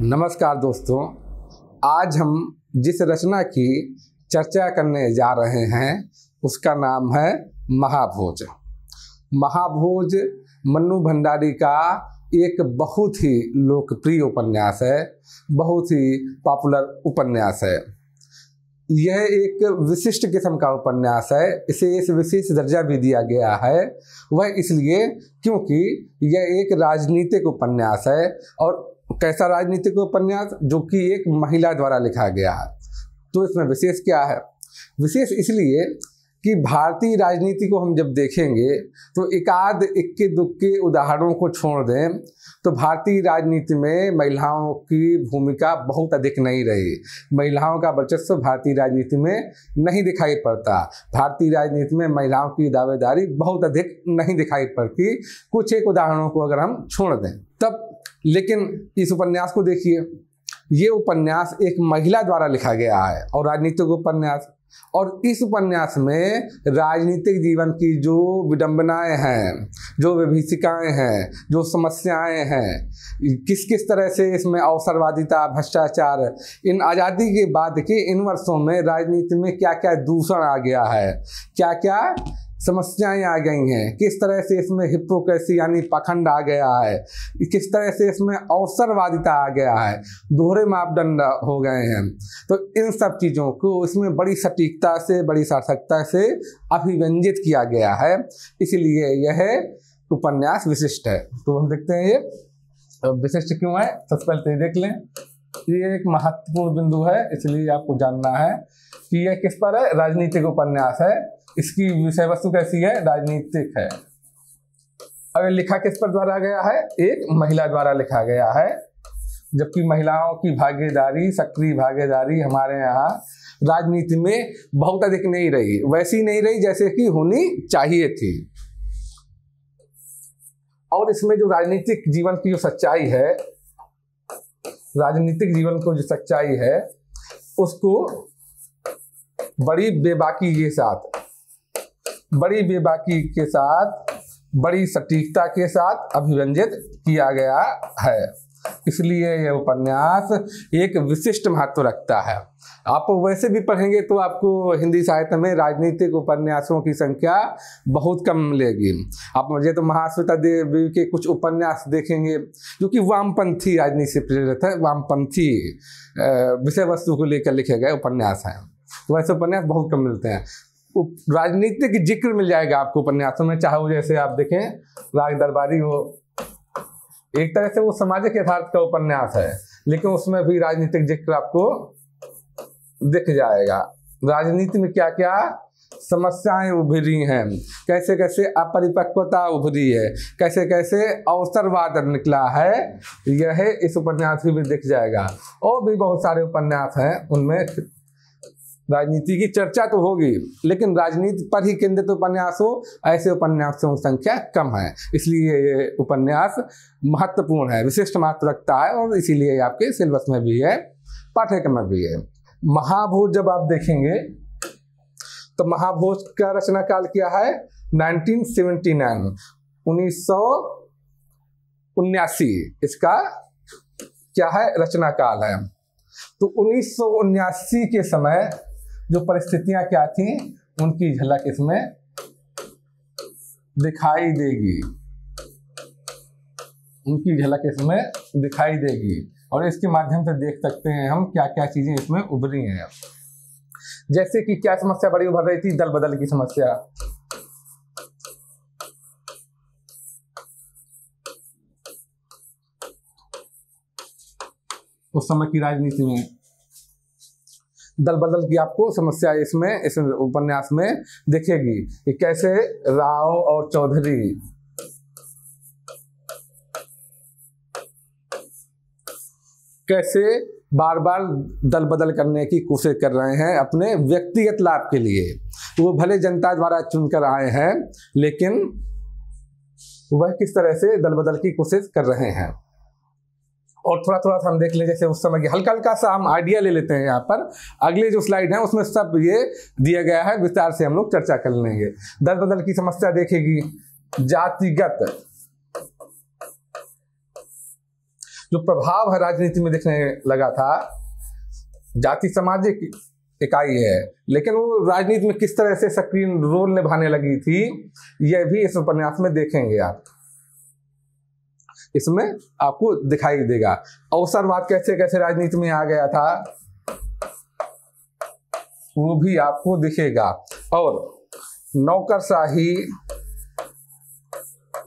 नमस्कार दोस्तों आज हम जिस रचना की चर्चा करने जा रहे हैं उसका नाम है महाभोज महाभोज मन्नू भंडारी का एक बहुत ही लोकप्रिय उपन्यास है बहुत ही पॉपुलर उपन्यास है यह एक विशिष्ट किस्म का उपन्यास है इसे इस विशेष दर्जा भी दिया गया है वह इसलिए क्योंकि यह एक राजनीतिक उपन्यास है और कैसा राजनीतिक उपन्यास जो कि एक महिला द्वारा लिखा गया है तो इसमें विशेष क्या है विशेष इसलिए कि भारतीय राजनीति को हम जब देखेंगे तो एकाध इक्के दुक्के उदाहरणों को छोड़ दें तो भारतीय राजनीति में महिलाओं की भूमिका बहुत अधिक नहीं रही महिलाओं का वर्चस्व भारतीय राजनीति में नहीं दिखाई पड़ता भारतीय राजनीति में महिलाओं की दावेदारी बहुत अधिक नहीं दिखाई पड़ती कुछ एक उदाहरणों को अगर हम छोड़ दें तब लेकिन इस उपन्यास को देखिए ये उपन्यास एक महिला द्वारा लिखा गया है और राजनीतिक उपन्यास और इस उपन्यास में राजनीतिक जीवन की जो विडंबनाएं हैं जो विभीषिकाएं हैं जो समस्याएं हैं किस किस तरह से इसमें अवसरवादिता भ्रष्टाचार इन आज़ादी के बाद के इन वर्षों में राजनीति में क्या क्या दूषण आ गया है क्या क्या समस्याएं आ गई हैं किस तरह से इसमें हिप्रोक्रेसी यानी पखंड आ गया है किस तरह से इसमें अवसरवादिता आ गया है दोहरे मापदंड हो गए हैं तो इन सब चीज़ों को इसमें बड़ी सटीकता से बड़ी सार्थकता से अभिव्यंजित किया गया है इसलिए यह उपन्यास विशिष्ट है तो हम देखते हैं ये विशिष्ट क्यों है सबसे पहले तो देख लें ये एक महत्वपूर्ण बिंदु है इसलिए आपको जानना है कि यह किस पर है राजनीतिक उपन्यास है इसकी विषय वस्तु कैसी है राजनीतिक है अगर लिखा किस पर द्वारा गया है एक महिला द्वारा लिखा गया है जबकि महिलाओं की भागीदारी सक्रिय भागीदारी हमारे यहाँ राजनीति में बहुत अधिक नहीं रही वैसी नहीं रही जैसे कि होनी चाहिए थी और इसमें जो राजनीतिक जीवन की जो सच्चाई है राजनीतिक जीवन को जो सच्चाई है उसको बड़ी बेबाकी के साथ बड़ी बेबाकी के साथ बड़ी सटीकता के साथ अभिव्यंजित किया गया है इसलिए यह उपन्यास एक विशिष्ट महत्व रखता है आप वैसे भी पढ़ेंगे तो आपको हिंदी साहित्य में राजनीतिक उपन्यासों की संख्या बहुत कम मिलेगी आप मुझे तो महाश्वेता देवी के कुछ उपन्यास देखेंगे जो कि वामपंथी राजनीति से प्रेरित है वामपंथी विषय वस्तु को लेकर लिखे गए उपन्यास हैं वैसे तो उपन्यास बहुत कम मिलते हैं राजनीतिक जिक्र मिल जाएगा आपको उपन्यासों में चाहे वो जैसे आप देखें राज दरबारी हो एक तरह से वो सामाजिक यथार्थ का उपन्यास है लेकिन उसमें भी राजनीतिक जिक्र आपको दिख जाएगा राजनीति में क्या क्या समस्याएं उभरी हैं कैसे कैसे अपरिपक्वता उभरी है कैसे कैसे अवसरवाद निकला है यह इस उपन्यास में दिख जाएगा और भी बहुत सारे उपन्यास हैं उनमें राजनीति की चर्चा तो होगी लेकिन राजनीति पर ही केंद्रित उपन्यास हो ऐसे उपन्यासों की संख्या कम है इसलिए ये उपन्यास महत्वपूर्ण है विशिष्ट महत्व रखता है और इसीलिए आपके सिलेबस में भी है पाठ्यक्रम में भी है महाभोज जब आप देखेंगे तो महाभोज का रचना काल क्या है नाइनटीन सेवेंटी 1979 1979 इसका क्या है रचना काल है तो उन्नीस के समय जो परिस्थितियां क्या थी उनकी झलक इसमें दिखाई देगी उनकी झलक इसमें दिखाई देगी और इसके माध्यम से देख सकते हैं हम क्या क्या चीजें इसमें उभरी हैं जैसे कि क्या समस्या बड़ी उभर रही थी दल बदल की समस्या उस समय की राजनीति में दल बदल की आपको समस्या इसमें इस उपन्यास में देखेगी कि कैसे राव और चौधरी कैसे बार बार दल बदल करने की कोशिश कर रहे हैं अपने व्यक्तिगत लाभ के लिए वो भले जनता द्वारा चुनकर आए हैं लेकिन वह किस तरह से दल बदल की कोशिश कर रहे हैं और थोड़ा थोड़ा सा हम देख लें जैसे उस समय की हल्का हल्का सा हम आइडिया ले लेते हैं यहाँ पर अगले जो स्लाइड है उसमें सब ये दिया गया है विस्तार से हम लोग चर्चा कर लेंगे दर बदल की समस्या देखेगी जातिगत जो प्रभाव है राजनीति में देखने लगा था जाति सामाजिक इकाई है लेकिन वो राजनीति में किस तरह से सक्रिय रोल निभाने लगी थी यह भी इस उपन्यास में देखेंगे आप इसमें आपको दिखाई देगा अवसरवाद कैसे कैसे राजनीति में आ गया था वो भी आपको दिखेगा और नौकरशाही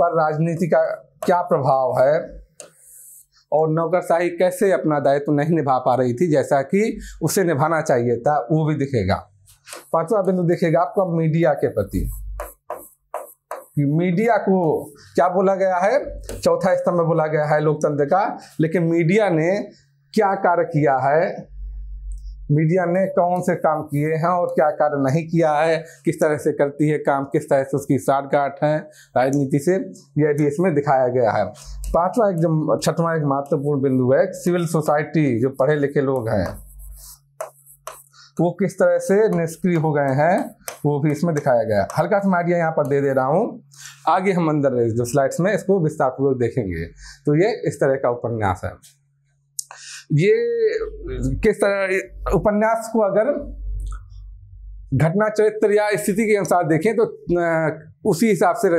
पर राजनीति का क्या प्रभाव है और नौकरशाही कैसे अपना दायित्व नहीं निभा पा रही थी जैसा कि उसे निभाना चाहिए था वो भी दिखेगा पांचवा बिंदु दिखेगा आपका मीडिया के प्रति मीडिया को क्या बोला गया है चौथा स्तंभ बोला गया है लोकतंत्र का लेकिन मीडिया ने क्या कार्य किया है मीडिया ने कौन से काम किए हैं और क्या कार्य नहीं किया है किस तरह से करती है काम किस तरह से उसकी साठगांठ है राजनीति से यह भी इसमें दिखाया गया है पांचवा एक जो छठवा एक महत्वपूर्ण बिंदु है सिविल सोसाइटी जो पढ़े लिखे लोग हैं वो किस तरह से निष्क्रिय हो गए हैं वो भी इसमें दिखाया गया हल्का सा आइडिया यहाँ पर दे दे रहा हूँ आगे हम अंदर जो स्लाइड्स में इसको विस्तारपूर्वक देखेंगे तो ये इस तरह का उपन्यास है ये किस तरह उपन्यास को अगर घटना चरित्र या स्थिति के अनुसार देखें तो उसी हिसाब से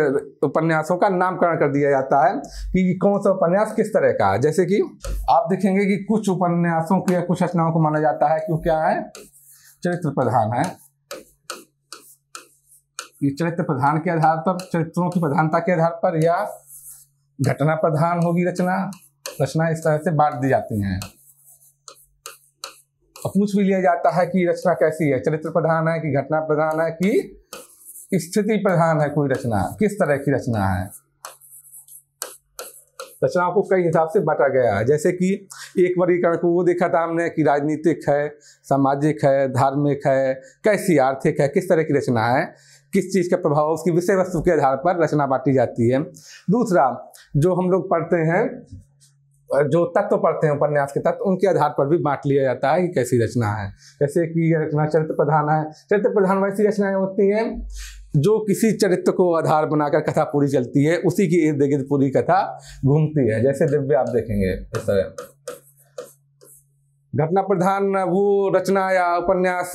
उपन्यासों का नामकरण कर दिया जाता है कि कौन सा उपन्यास किस तरह का है जैसे कि आप देखेंगे कि कुछ उपन्यासों के कुछ रचनाओं को माना जाता है कि क्या है चरित्र प्रधान है ये चरित्र प्रधान के आधार पर चरित्रों की प्रधानता के आधार पर या घटना प्रधान होगी रचना रचना इस तरह से बांट दी जाती है और पूछ भी लिया जाता है कि रचना कैसी है चरित्र प्रधान है कि घटना प्रधान है कि स्थिति प्रधान है कोई रचना किस तरह की रचना है रचनाओं को कई हिसाब से बांटा गया है जैसे कि एक वर्गीकरण को वो देखा था हमने कि राजनीतिक है सामाजिक है धार्मिक है कैसी आर्थिक है किस तरह की रचना है किस चीज़ का प्रभाव उसकी विषय वस्तु के आधार पर रचना बांटी जाती है दूसरा जो हम लोग पढ़ते हैं जो तत्व पढ़ते हैं उपन्यास के तत्व उनके आधार पर भी बांट लिया जाता है कि कैसी रचना है जैसे कि यह रचना चरित्र प्रधान है चरित्र प्रधान वैसी रचनाएं होती हैं जो किसी चरित्र को आधार बनाकर कथा पूरी चलती है उसी की इर्द गिर्द पूरी कथा घूमती है जैसे दिव्य आप देखेंगे इस तरह घटना प्रधान वो रचना या उपन्यास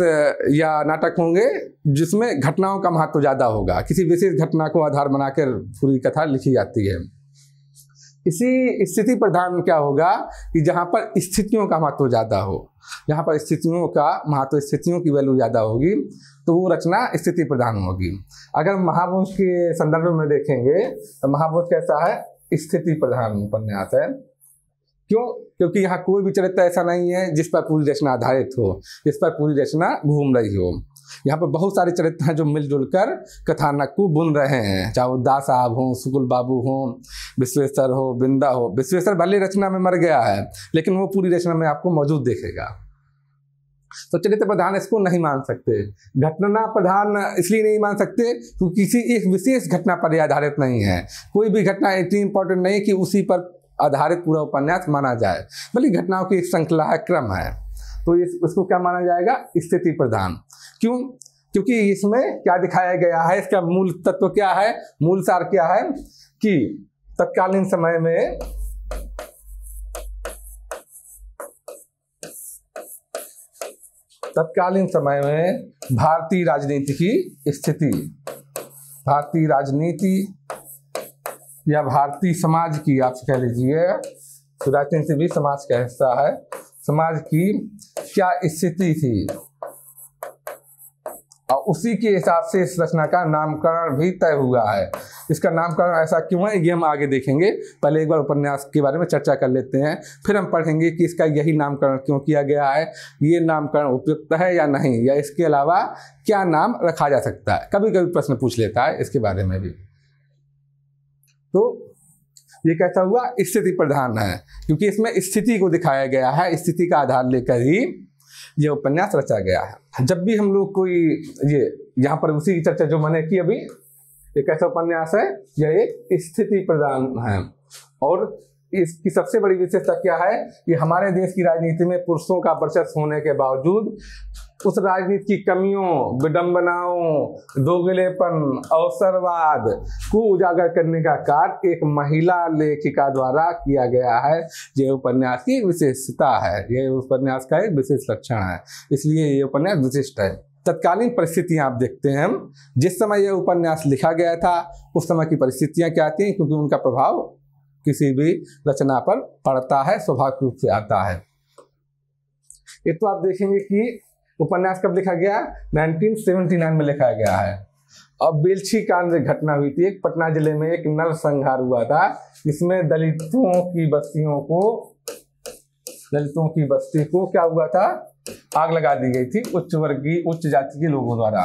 या नाटक होंगे जिसमें घटनाओं का महत्व ज़्यादा होगा किसी विशेष घटना को आधार बनाकर पूरी कथा लिखी जाती है इसी स्थिति प्रधान क्या होगा कि जहाँ पर स्थितियों का महत्व ज़्यादा हो जहाँ पर स्थितियों का महत्व स्थितियों की वैल्यू ज़्यादा होगी तो वो रचना स्थिति प्रधान होगी अगर महावंश के संदर्भ में देखेंगे तो महावंश कैसा है स्थिति प्रधान उपन्यास है क्यों क्योंकि यहाँ कोई भी चरित्र ऐसा नहीं है जिस पर पूरी रचना आधारित हो जिस पर पूरी रचना घूम रही हो यहाँ पर बहुत सारे चरित्र हैं जो मिलजुल कर कथानक को बुन रहे हैं चाहे वो दास साहब हों सुकुल बाबू हों विश्वेश्वर हो बिंदा हो विश्वेश्वर भले रचना में मर गया है लेकिन वो पूरी रचना में आपको मौजूद देखेगा तो चरित्र प्रधान इसको नहीं मान सकते घटना प्रधान इसलिए नहीं मान सकते क्योंकि किसी एक विशेष घटना पर आधारित नहीं है कोई भी घटना इतनी इंपॉर्टेंट नहीं कि उसी पर आधारित पूरा उपन्यास माना जाए बल्कि घटनाओं की एक श्रृंखला है क्रम है तो इस उसको क्या माना जाएगा स्थिति प्रधान क्यों क्योंकि इसमें क्या दिखाया गया है इसका मूल तत्व क्या है मूल सार क्या है कि तत्कालीन समय में तत्कालीन समय में भारतीय राजनीति की स्थिति भारतीय राजनीति या भारतीय समाज की आप कह लीजिए सुराचन तो से भी समाज का हिस्सा है समाज की क्या स्थिति थी और उसी के हिसाब से इस रचना का नामकरण भी तय हुआ है इसका नामकरण ऐसा क्यों है ये हम आगे देखेंगे पहले एक बार उपन्यास के बारे में चर्चा कर लेते हैं फिर हम पढ़ेंगे कि इसका यही नामकरण क्यों किया गया है ये नामकरण उपयुक्त है या नहीं या इसके अलावा क्या नाम रखा जा सकता है कभी कभी प्रश्न पूछ लेता है इसके बारे में भी तो ये कैसा हुआ स्थिति प्रधान है क्योंकि इसमें स्थिति को दिखाया गया है स्थिति का आधार लेकर ही ये उपन्यास रचा गया है जब भी हम लोग कोई ये यहाँ पर उसी की चर्चा जो मैंने की अभी ये कैसा उपन्यास है यह एक स्थिति प्रधान है और इसकी सबसे बड़ी विशेषता क्या है कि हमारे देश की राजनीति में पुरुषों का वर्चस्व होने के बावजूद उस राजनीति की कमियों विडंबनाओं दोगलेपन अवसरवाद को उजागर करने का कार्य एक महिला लेखिका द्वारा किया गया है यह उपन्यास की विशेषता है यह उपन्यास का एक विशेष लक्षण है इसलिए यह उपन्यास विशिष्ट है तत्कालीन परिस्थितियां आप देखते हैं हम जिस समय यह उपन्यास लिखा गया था उस समय की परिस्थितियां क्या थी क्योंकि उनका प्रभाव किसी भी रचना पर पड़ता है स्वाभाविक रूप से आता है ये तो आप देखेंगे कि उपन्यास कब लिखा गया 1979 में लिखा गया है अब बेलछी कांड घटना हुई थी एक पटना जिले में एक नल संहार हुआ था इसमें दलितों की बस्तियों को दलितों की बस्ती को क्या हुआ था आग लगा दी गई थी उच्च वर्गीय उच्च जाति के लोगों द्वारा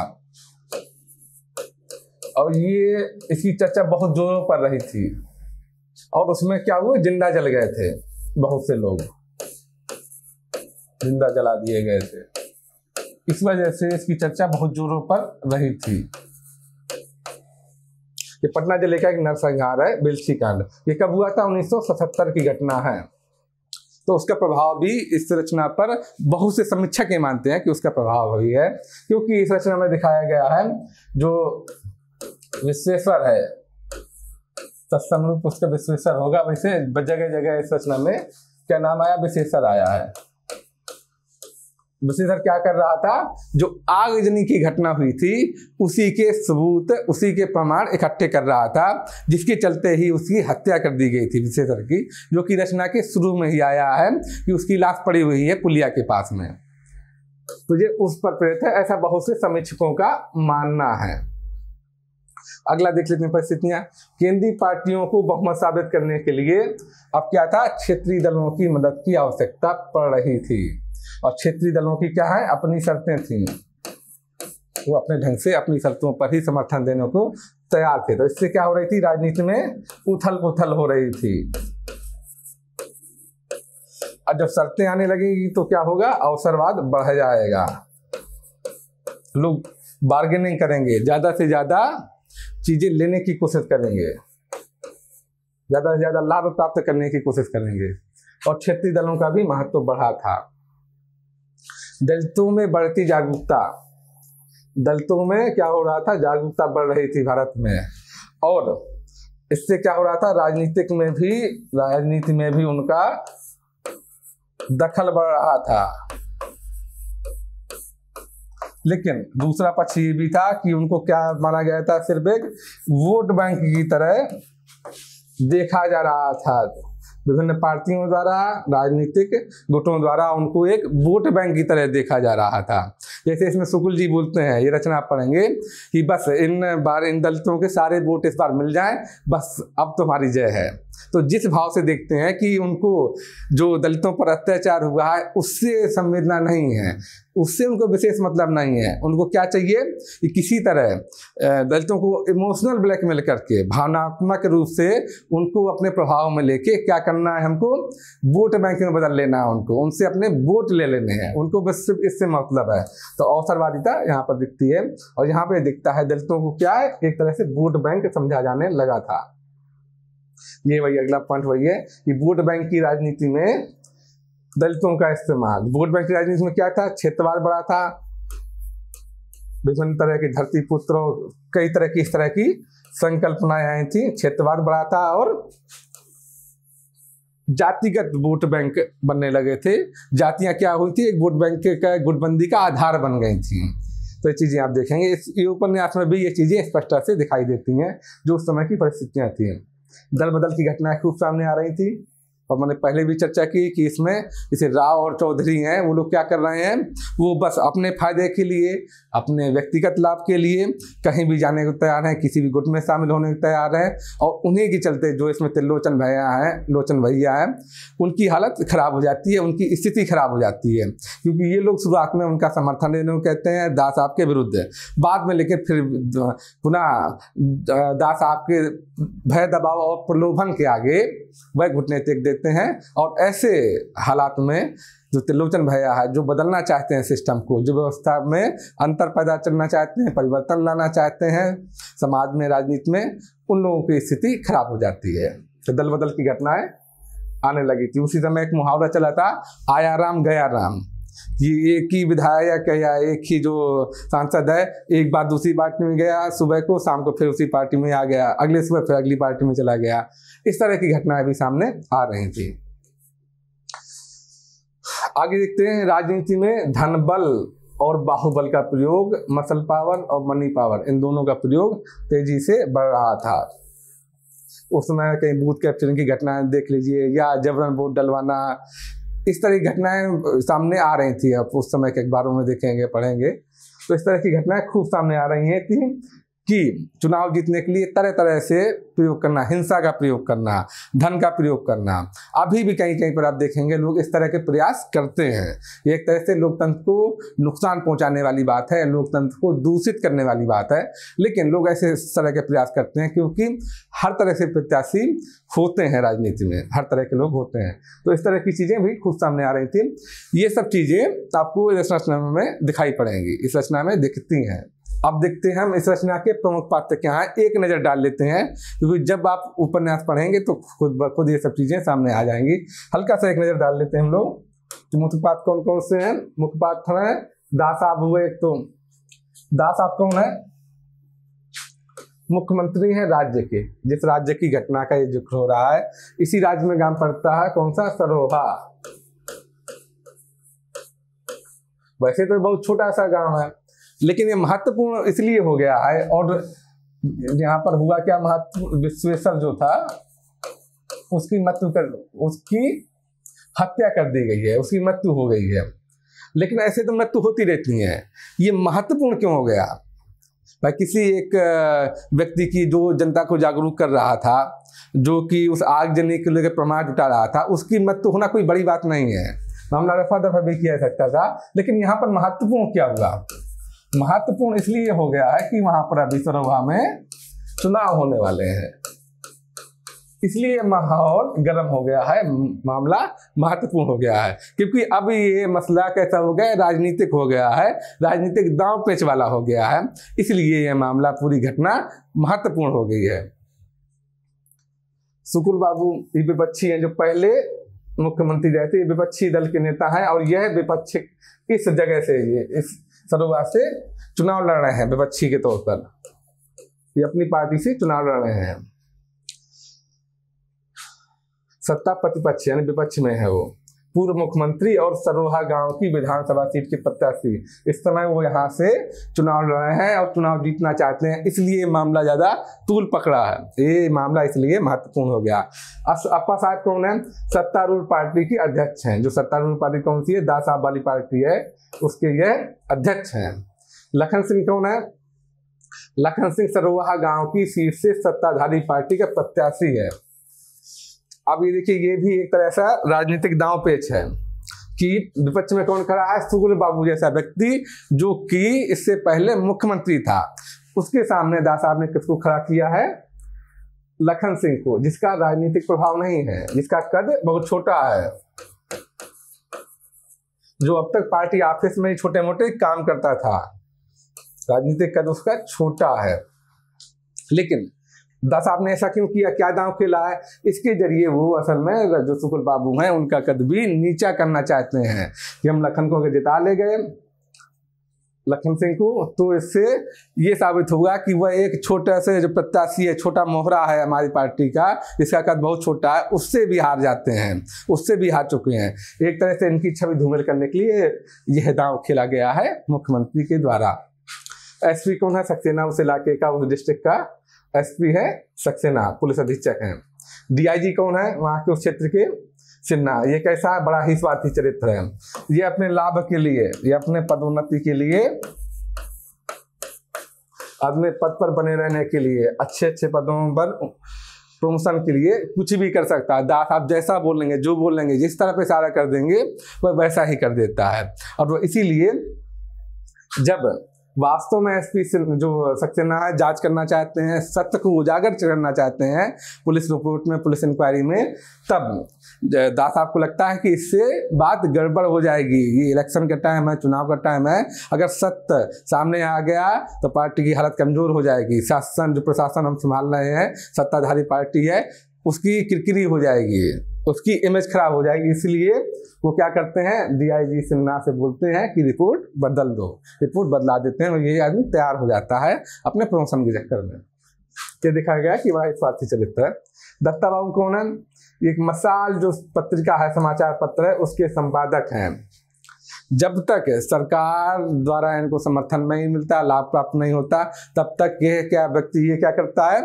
और ये इसकी चर्चा बहुत जोरों पर रही थी और उसमें क्या हुआ जिंदा जल गए थे बहुत से लोग जिंदा जला दिए गए थे इस वजह से इसकी चर्चा बहुत जोरों पर रही थी ये पटना जिले का एक नरसंहार है बिल्सी कांड ये कब हुआ था 1977 की घटना है तो उसका प्रभाव भी इस रचना पर बहुत से समीक्षक ये मानते हैं कि उसका प्रभाव भी है क्योंकि इस रचना में दिखाया गया है जो विश्वेश्वर है तत्सम उसका विश्वेश्वर होगा वैसे जगह जगह इस रचना में क्या नाम आया विशेषण आया है बसीसर क्या कर रहा था जो आगजनी की घटना हुई थी उसी के सबूत उसी के प्रमाण इकट्ठे कर रहा था जिसके चलते ही उसकी हत्या कर दी गई थी बसीसर की जो कि रचना के शुरू में ही आया है कि उसकी लाश पड़ी हुई है पुलिया के पास में तो ये उस पर प्रेरित है ऐसा बहुत से समीक्षकों का मानना है अगला देख लेते हैं परिस्थितियां केंद्रीय पार्टियों को बहुमत साबित करने के लिए अब क्या था क्षेत्रीय दलों की मदद की आवश्यकता पड़ रही थी और क्षेत्रीय दलों की क्या है अपनी शर्तें थी वो अपने ढंग से अपनी शर्तों पर ही समर्थन देने को तैयार थे तो इससे क्या हो रही थी राजनीति में उथल पुथल हो रही थी और जब शर्तें आने लगेगी तो क्या होगा अवसरवाद बढ़ जाएगा लोग बार्गेनिंग करेंगे ज्यादा से ज्यादा चीजें लेने की कोशिश करेंगे ज्यादा से ज्यादा लाभ प्राप्त करने की कोशिश करेंगे और क्षेत्रीय दलों का भी महत्व बढ़ा था दलितों में बढ़ती जागरूकता दलितों में क्या हो रहा था जागरूकता बढ़ रही थी भारत में और इससे क्या हो रहा था राजनीतिक में भी राजनीति में भी उनका दखल बढ़ रहा था लेकिन दूसरा पक्ष ये भी था कि उनको क्या माना गया था सिर्फ एक वोट बैंक की तरह देखा जा रहा था विभिन्न पार्टियों द्वारा राजनीतिक गुटों द्वारा उनको एक वोट बैंक की तरह देखा जा रहा था जैसे इसमें सुकुल जी बोलते हैं ये रचना पढ़ेंगे कि बस इन बार इन दलितों के सारे वोट इस बार मिल जाएं बस अब तुम्हारी जय है तो जिस भाव से देखते हैं कि उनको जो दलितों पर अत्याचार हुआ है उससे संवेदना नहीं है उससे उनको विशेष मतलब नहीं है उनको क्या चाहिए कि किसी तरह दलितों को इमोशनल ब्लैकमेल करके भावनात्मक रूप से उनको अपने प्रभाव में लेके क्या करना है हमको वोट बैंक में बदल लेना है उनको उनसे अपने वोट ले लेने हैं उनको बस सिर्फ इससे मतलब है तो अवसरवादिता यहाँ पर दिखती है और यहाँ पर दिखता है दलितों को क्या है एक तरह से वोट बैंक समझा जाने लगा था ये वही अगला पॉइंट वही है कि वोट बैंक की राजनीति में दलितों का इस्तेमाल वोट बैंक की राजनीति में क्या था क्षेत्रवाद बड़ा था विभिन्न तरह के धरती पुत्रों कई तरह की इस तरह की संकल्पनाएं आई थी क्षेत्रवाद बड़ा था और जातिगत वोट बैंक बनने लगे थे जातियां क्या हुई थी एक वोट बैंक का गुटबंदी का आधार बन गई थी तो ये चीज़ें आप देखेंगे इस उपन्यास में भी ये चीज़ें स्पष्टता से दिखाई देती हैं जो उस समय की परिस्थितियां थी दल बदल की घटनाएं खूब सामने आ रही थी और मैंने पहले भी चर्चा की कि इसमें इसे राव और चौधरी हैं वो लोग क्या कर रहे हैं वो बस अपने फायदे के लिए अपने व्यक्तिगत लाभ के लिए कहीं भी जाने को तैयार हैं किसी भी गुट में शामिल होने को तैयार हैं और उन्हीं के चलते जो इसमें त्रिलोचन भैया हैं लोचन भैया हैं उनकी हालत ख़राब हो जाती है उनकी स्थिति खराब हो जाती है क्योंकि ये लोग शुरुआत में उनका समर्थन देने को कहते हैं दास साहब के विरुद्ध बाद में लेकिन फिर पुनः दास साहब के भय दबाव और प्रलोभन के आगे वह घुटने टेक देते हैं और ऐसे हालात में जो त्रिलोचन भैया है जो बदलना चाहते हैं सिस्टम को जो व्यवस्था में अंतर पैदा करना चाहते हैं परिवर्तन लाना चाहते हैं समाज में राजनीति में उन लोगों की स्थिति खराब हो जाती है तो दल बदल की घटनाएं आने लगी थी उसी समय एक मुहावरा चला था आया राम गया राम ये एक ही विधायक या एक ही जो सांसद है एक बार दूसरी पार्टी में गया सुबह को शाम को फिर उसी पार्टी में आ गया अगले सुबह फिर अगली पार्टी में चला गया इस तरह की घटनाएं भी सामने आ रही थी आगे देखते हैं राजनीति में धन बल और बाहुबल का प्रयोग मसल पावर और मनी पावर इन दोनों का प्रयोग तेजी से बढ़ रहा था उस समय कहीं बूथ कैप्चरिंग की घटनाएं देख लीजिए या जबरन वोट डलवाना इस तरह की घटनाएं सामने आ रही थी अब उस समय के अखबारों में देखेंगे पढ़ेंगे तो इस तरह की घटनाएं खूब सामने आ रही हैं कि कि चुनाव जीतने के लिए तरह तरह से प्रयोग करना हिंसा का प्रयोग करना धन का प्रयोग करना अभी भी कहीं कहीं पर आप देखेंगे लोग इस तरह के प्रयास करते हैं एक तरह से लोकतंत्र को नुकसान पहुंचाने वाली बात है लोकतंत्र को दूषित करने वाली बात है लेकिन लोग ऐसे इस तरह के प्रयास करते हैं क्योंकि हर तरह से प्रत्याशी होते हैं राजनीति में हर तरह के लोग होते हैं तो इस तरह की चीज़ें भी खुद सामने आ रही थी ये सब चीज़ें आपको इस रचना में दिखाई पड़ेंगी इस रचना में दिखती हैं अब देखते हैं हम इस रचना के प्रमुख पात्र क्या है एक नज़र डाल लेते हैं क्योंकि तो जब आप उपन्यास पढ़ेंगे तो खुद ब खुद ये सब चीज़ें सामने आ जाएंगी हल्का सा एक नज़र डाल लेते हैं हम लोग तो मुख्य पात्र कौन कौन से हैं मुख्य पात्र हैं दास आप हुए एक तो दास आप कौन है मुख्यमंत्री है राज्य के जिस राज्य की घटना का ये जिक्र हो रहा है इसी राज्य में गांव पड़ता है कौन सा सरोहा वैसे तो बहुत छोटा सा गांव है लेकिन ये महत्वपूर्ण इसलिए हो गया है और यहाँ पर हुआ क्या महत्व विश्वेश्वर जो था उसकी मृत्यु कर उसकी हत्या कर दी गई है उसकी मृत्यु हो गई है लेकिन ऐसे तो मृत्यु होती रहती है ये महत्वपूर्ण क्यों हो गया भाई किसी एक व्यक्ति की जो जनता को जागरूक कर रहा था जो कि उस आग के लिए प्रमाण जुटा रहा था उसकी मृत्यु होना कोई बड़ी बात नहीं है मामला रफा दफा भी किया सकता था लेकिन यहाँ पर महत्वपूर्ण क्या हुआ महत्वपूर्ण इसलिए हो गया है कि वहां पर अभी सरोवा में चुनाव होने वाले हैं इसलिए माहौल गर्म हो गया है मामला महत्वपूर्ण हो गया है क्योंकि अब ये मसला कैसा हो गया राजनीतिक हो गया है राजनीतिक दांव पेच वाला हो गया है इसलिए यह मामला पूरी घटना महत्वपूर्ण हो गई है सुकुल बाबू ये विपक्षी हैं जो पहले मुख्यमंत्री रहते विपक्षी दल के नेता हैं और यह विपक्षी इस जगह से ये इस सरोवर से चुनाव लड़ रहे हैं विपक्षी के तौर पर ये अपनी पार्टी से चुनाव लड़ रहे हैं सत्ता प्रतिपक्ष यानी विपक्ष में है वो पूर्व मुख्यमंत्री और सरोहा गांव की विधानसभा सीट के प्रत्याशी इस समय वो यहाँ से चुनाव लड़ रहे हैं और चुनाव जीतना चाहते हैं इसलिए मामला ज्यादा तूल पकड़ा है ये मामला इसलिए महत्वपूर्ण हो गया अपा साहब कौन है सत्तारूढ़ पार्टी की अध्यक्ष हैं जो सत्तारूढ़ पार्टी कौन सी है दास साहब वाली पार्टी है उसके ये अध्यक्ष हैं लखन सिंह कौन है लखन सिंह सरोहा गांव की सीट से सत्ताधारी पार्टी का प्रत्याशी है अब ये देखिए ये भी एक तरह सा राजनीतिक दांव पेच है कि विपक्ष में कौन खड़ा है सूर्य बाबू जैसा व्यक्ति जो कि इससे पहले मुख्यमंत्री था उसके सामने दास साहब ने किसको खड़ा किया है लखन सिंह को जिसका राजनीतिक प्रभाव नहीं है जिसका कद बहुत छोटा है जो अब तक पार्टी ऑफिस में छोटे मोटे काम करता था राजनीतिक कद उसका छोटा है लेकिन दस आपने ऐसा क्यों किया क्या दांव खेला है इसके जरिए वो असल में रजतुल बाबू हैं उनका कद भी नीचा करना चाहते हैं कि हम लखन को जिता ले गए लखन सिंह को तो इससे ये साबित होगा कि वह एक छोटा से जो प्रत्याशी है छोटा मोहरा है हमारी पार्टी का इसका कद बहुत छोटा है उससे भी हार जाते हैं उससे भी हार चुके हैं एक तरह से इनकी छवि धूमिल करने के लिए यह दांव खेला गया है मुख्यमंत्री के द्वारा एसपी कौन है सक्सेना उस इलाके का उस डिस्ट्रिक्ट का एसपी है सक्सेना पुलिस अधीक्षक हैं डीआईजी कौन है वहां के उस क्षेत्र के सिन्हा ये कैसा है बड़ा ही स्वार्थी चरित्र है ये अपने लाभ के लिए ये अपने पदोन्नति के लिए अपने पद पर बने रहने के लिए अच्छे अच्छे पदों पर प्रमोशन के लिए कुछ भी कर सकता है दास आप जैसा बोलेंगे जो बोलेंगे जिस तरह पे सारा कर देंगे वह वैसा ही कर देता है और वो इसीलिए जब वास्तव में एस पी जो सक्सेना है जांच करना चाहते हैं सत्य को उजागर करना चाहते हैं पुलिस रिपोर्ट में पुलिस इंक्वायरी में तब दास आपको लगता है कि इससे बात गड़बड़ हो जाएगी ये इलेक्शन का टाइम है चुनाव का टाइम है अगर सत्य सामने आ गया तो पार्टी की हालत कमजोर हो जाएगी शासन जो प्रशासन हम संभाल रहे हैं सत्ताधारी पार्टी है उसकी किरकिरी हो जाएगी उसकी इमेज खराब हो जाएगी इसलिए वो क्या करते हैं डीआईजी सिन्हा से बोलते हैं कि रिपोर्ट बदल दो रिपोर्ट बदला देते हैं और ये आदमी तैयार हो जाता है अपने प्रमोशन के चक्कर में ये देखा गया कि बड़ा स्वार्थी चरित्र है दत्ता बाबू है एक मसाल जो पत्रिका है समाचार पत्र है उसके संपादक हैं जब तक सरकार द्वारा इनको समर्थन नहीं मिलता लाभ प्राप्त नहीं होता तब तक यह क्या व्यक्ति ये क्या करता है